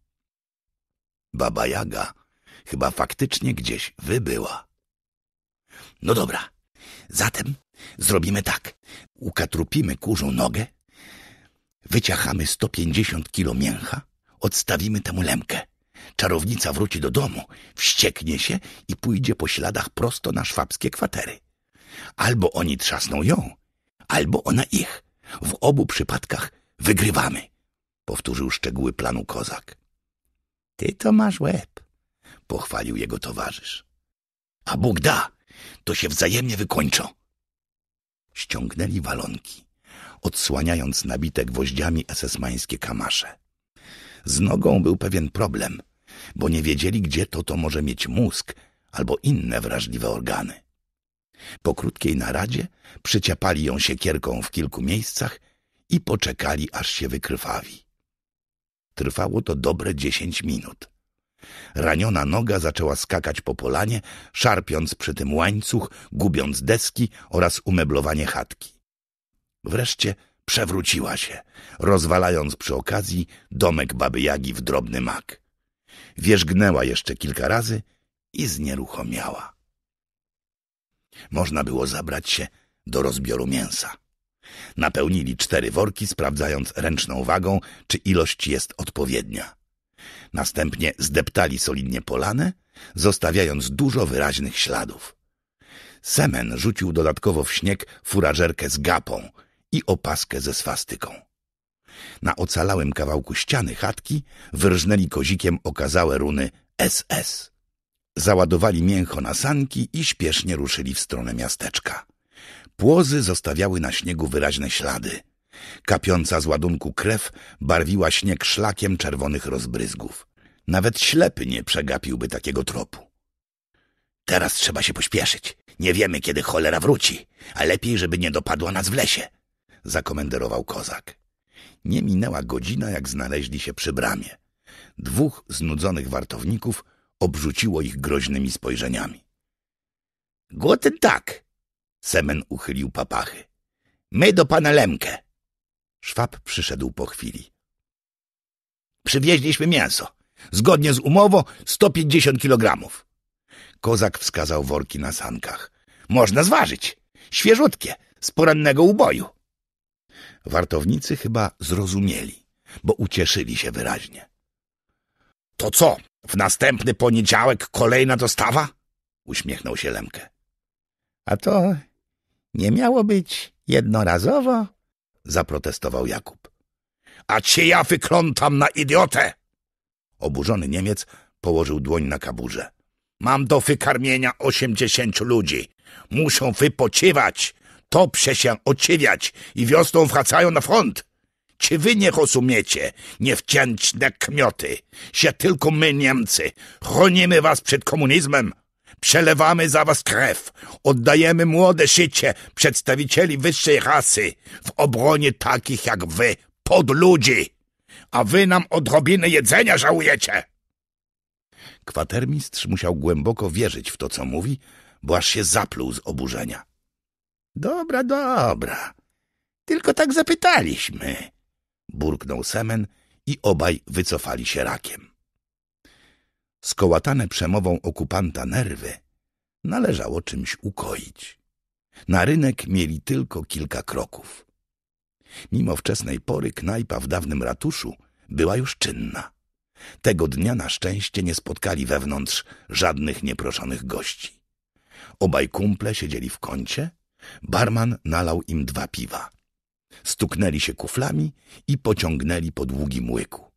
Baba Jaga chyba faktycznie gdzieś wybyła. No dobra, zatem zrobimy tak. Ukatrupimy kurzą nogę, wyciachamy 150 kilo mięcha, odstawimy temu lemkę. Czarownica wróci do domu, wścieknie się i pójdzie po śladach prosto na szwabskie kwatery. Albo oni trzasną ją, albo ona ich. W obu przypadkach wygrywamy, powtórzył szczegóły planu kozak. Ty to masz łeb, pochwalił jego towarzysz. A Bóg da, to się wzajemnie wykończą. Ściągnęli walonki, odsłaniając nabite gwoździami esesmańskie kamasze. Z nogą był pewien problem, bo nie wiedzieli, gdzie to to może mieć mózg albo inne wrażliwe organy. Po krótkiej naradzie przyciapali ją siekierką w kilku miejscach i poczekali, aż się wykrwawi. Trwało to dobre dziesięć minut. Raniona noga zaczęła skakać po polanie, szarpiąc przy tym łańcuch, gubiąc deski oraz umeblowanie chatki. Wreszcie przewróciła się, rozwalając przy okazji domek baby Jagi w drobny mak. Wierzgnęła jeszcze kilka razy i znieruchomiała. Można było zabrać się do rozbioru mięsa. Napełnili cztery worki, sprawdzając ręczną wagą, czy ilość jest odpowiednia. Następnie zdeptali solidnie polane, zostawiając dużo wyraźnych śladów. Semen rzucił dodatkowo w śnieg furażerkę z gapą i opaskę ze swastyką. Na ocalałym kawałku ściany chatki wyrżnęli kozikiem okazałe runy SS. Załadowali mięcho na sanki i śpiesznie ruszyli w stronę miasteczka. Płozy zostawiały na śniegu wyraźne ślady. Kapiąca z ładunku krew barwiła śnieg szlakiem czerwonych rozbryzgów. Nawet ślepy nie przegapiłby takiego tropu. Teraz trzeba się pośpieszyć. Nie wiemy, kiedy cholera wróci, a lepiej, żeby nie dopadła nas w lesie, zakomenderował kozak. Nie minęła godzina, jak znaleźli się przy bramie. Dwóch znudzonych wartowników obrzuciło ich groźnymi spojrzeniami. — Guten tak! Semen uchylił papachy. My do pana Lemkę. Szwab przyszedł po chwili. Przywieźliśmy mięso. Zgodnie z umową 150 kilogramów. Kozak wskazał worki na sankach. Można zważyć. Świeżutkie, z porannego uboju. Wartownicy chyba zrozumieli, bo ucieszyli się wyraźnie. To co, w następny poniedziałek kolejna dostawa? Uśmiechnął się Lemkę. A to nie miało być jednorazowo? zaprotestował Jakub. A cię ja wyklątam na idiotę! Oburzony Niemiec położył dłoń na kaburze. Mam do wykarmienia osiemdziesięciu ludzi. Muszą wypoczywać, toprze się oczywiać i wiosną wracają na front. Czy wy nie rozumiecie, niewdzięczne kmioty, że tylko my, Niemcy, chronimy was przed komunizmem? Przelewamy za was krew. Oddajemy młode szycie przedstawicieli wyższej rasy w obronie takich jak wy, pod ludzi. A wy nam odrobiny jedzenia żałujecie. Kwatermistrz musiał głęboko wierzyć w to, co mówi, bo aż się zapluł z oburzenia. Dobra, dobra. Tylko tak zapytaliśmy. Burknął Semen i obaj wycofali się rakiem skołatane przemową okupanta nerwy należało czymś ukoić. Na rynek mieli tylko kilka kroków. Mimo wczesnej pory knajpa w dawnym ratuszu była już czynna. Tego dnia na szczęście nie spotkali wewnątrz żadnych nieproszonych gości. Obaj kumple siedzieli w kącie, barman nalał im dwa piwa. Stuknęli się kuflami i pociągnęli po długim łyku.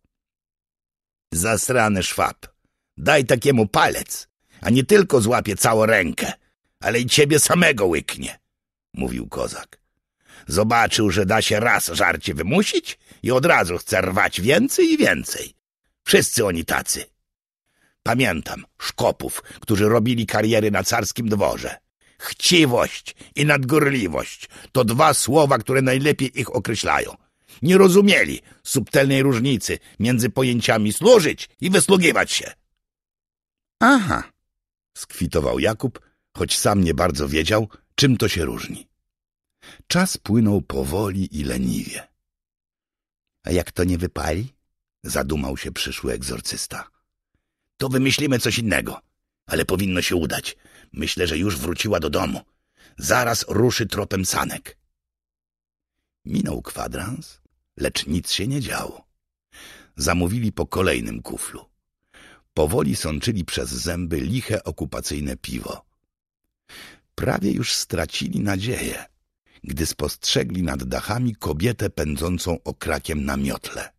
Zasrany szwab! Daj takiemu palec, a nie tylko złapie całą rękę, ale i ciebie samego łyknie, mówił kozak. Zobaczył, że da się raz żarcie wymusić i od razu chce rwać więcej i więcej. Wszyscy oni tacy. Pamiętam szkopów, którzy robili kariery na carskim dworze. Chciwość i nadgorliwość to dwa słowa, które najlepiej ich określają. Nie rozumieli subtelnej różnicy między pojęciami służyć i wysługiwać się. Aha, skwitował Jakub, choć sam nie bardzo wiedział, czym to się różni. Czas płynął powoli i leniwie. A jak to nie wypali? Zadumał się przyszły egzorcysta. To wymyślimy coś innego, ale powinno się udać. Myślę, że już wróciła do domu. Zaraz ruszy tropem sanek. Minął kwadrans, lecz nic się nie działo. Zamówili po kolejnym kuflu powoli sączyli przez zęby liche okupacyjne piwo. Prawie już stracili nadzieję, gdy spostrzegli nad dachami kobietę pędzącą okrakiem na miotle.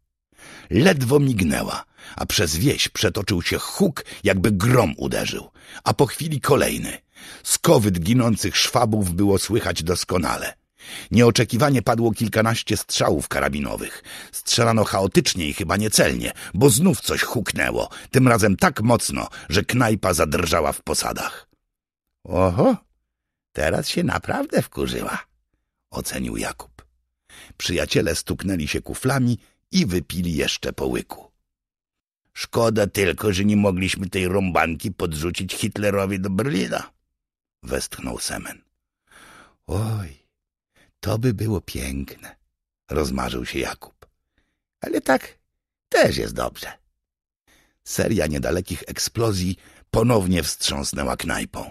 Ledwo mignęła, a przez wieś przetoczył się huk, jakby grom uderzył, a po chwili kolejny. Skowyt ginących szwabów było słychać doskonale. Nieoczekiwanie padło kilkanaście strzałów karabinowych. Strzelano chaotycznie i chyba niecelnie, bo znów coś huknęło, tym razem tak mocno, że knajpa zadrżała w posadach. Oho, teraz się naprawdę wkurzyła, ocenił Jakub. Przyjaciele stuknęli się kuflami i wypili jeszcze połyku. Szkoda tylko, że nie mogliśmy tej rąbanki podrzucić Hitlerowi do Berlina, westchnął Semen. Oj, to by było piękne, rozmarzył się Jakub. Ale tak też jest dobrze. Seria niedalekich eksplozji ponownie wstrząsnęła knajpą.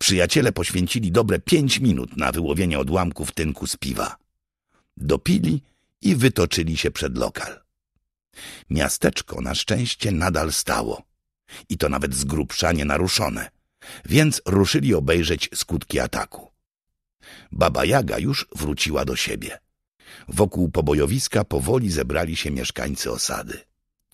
Przyjaciele poświęcili dobre pięć minut na wyłowienie odłamków tynku z piwa. Dopili i wytoczyli się przed lokal. Miasteczko na szczęście nadal stało. I to nawet z grubsza nienaruszone. Więc ruszyli obejrzeć skutki ataku. Baba Jaga już wróciła do siebie. Wokół pobojowiska powoli zebrali się mieszkańcy osady.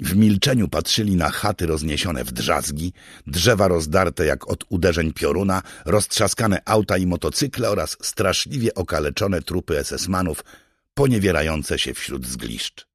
W milczeniu patrzyli na chaty rozniesione w drzazgi, drzewa rozdarte jak od uderzeń pioruna, roztrzaskane auta i motocykle oraz straszliwie okaleczone trupy SS-manów, SS-manów poniewierające się wśród zgliszcz.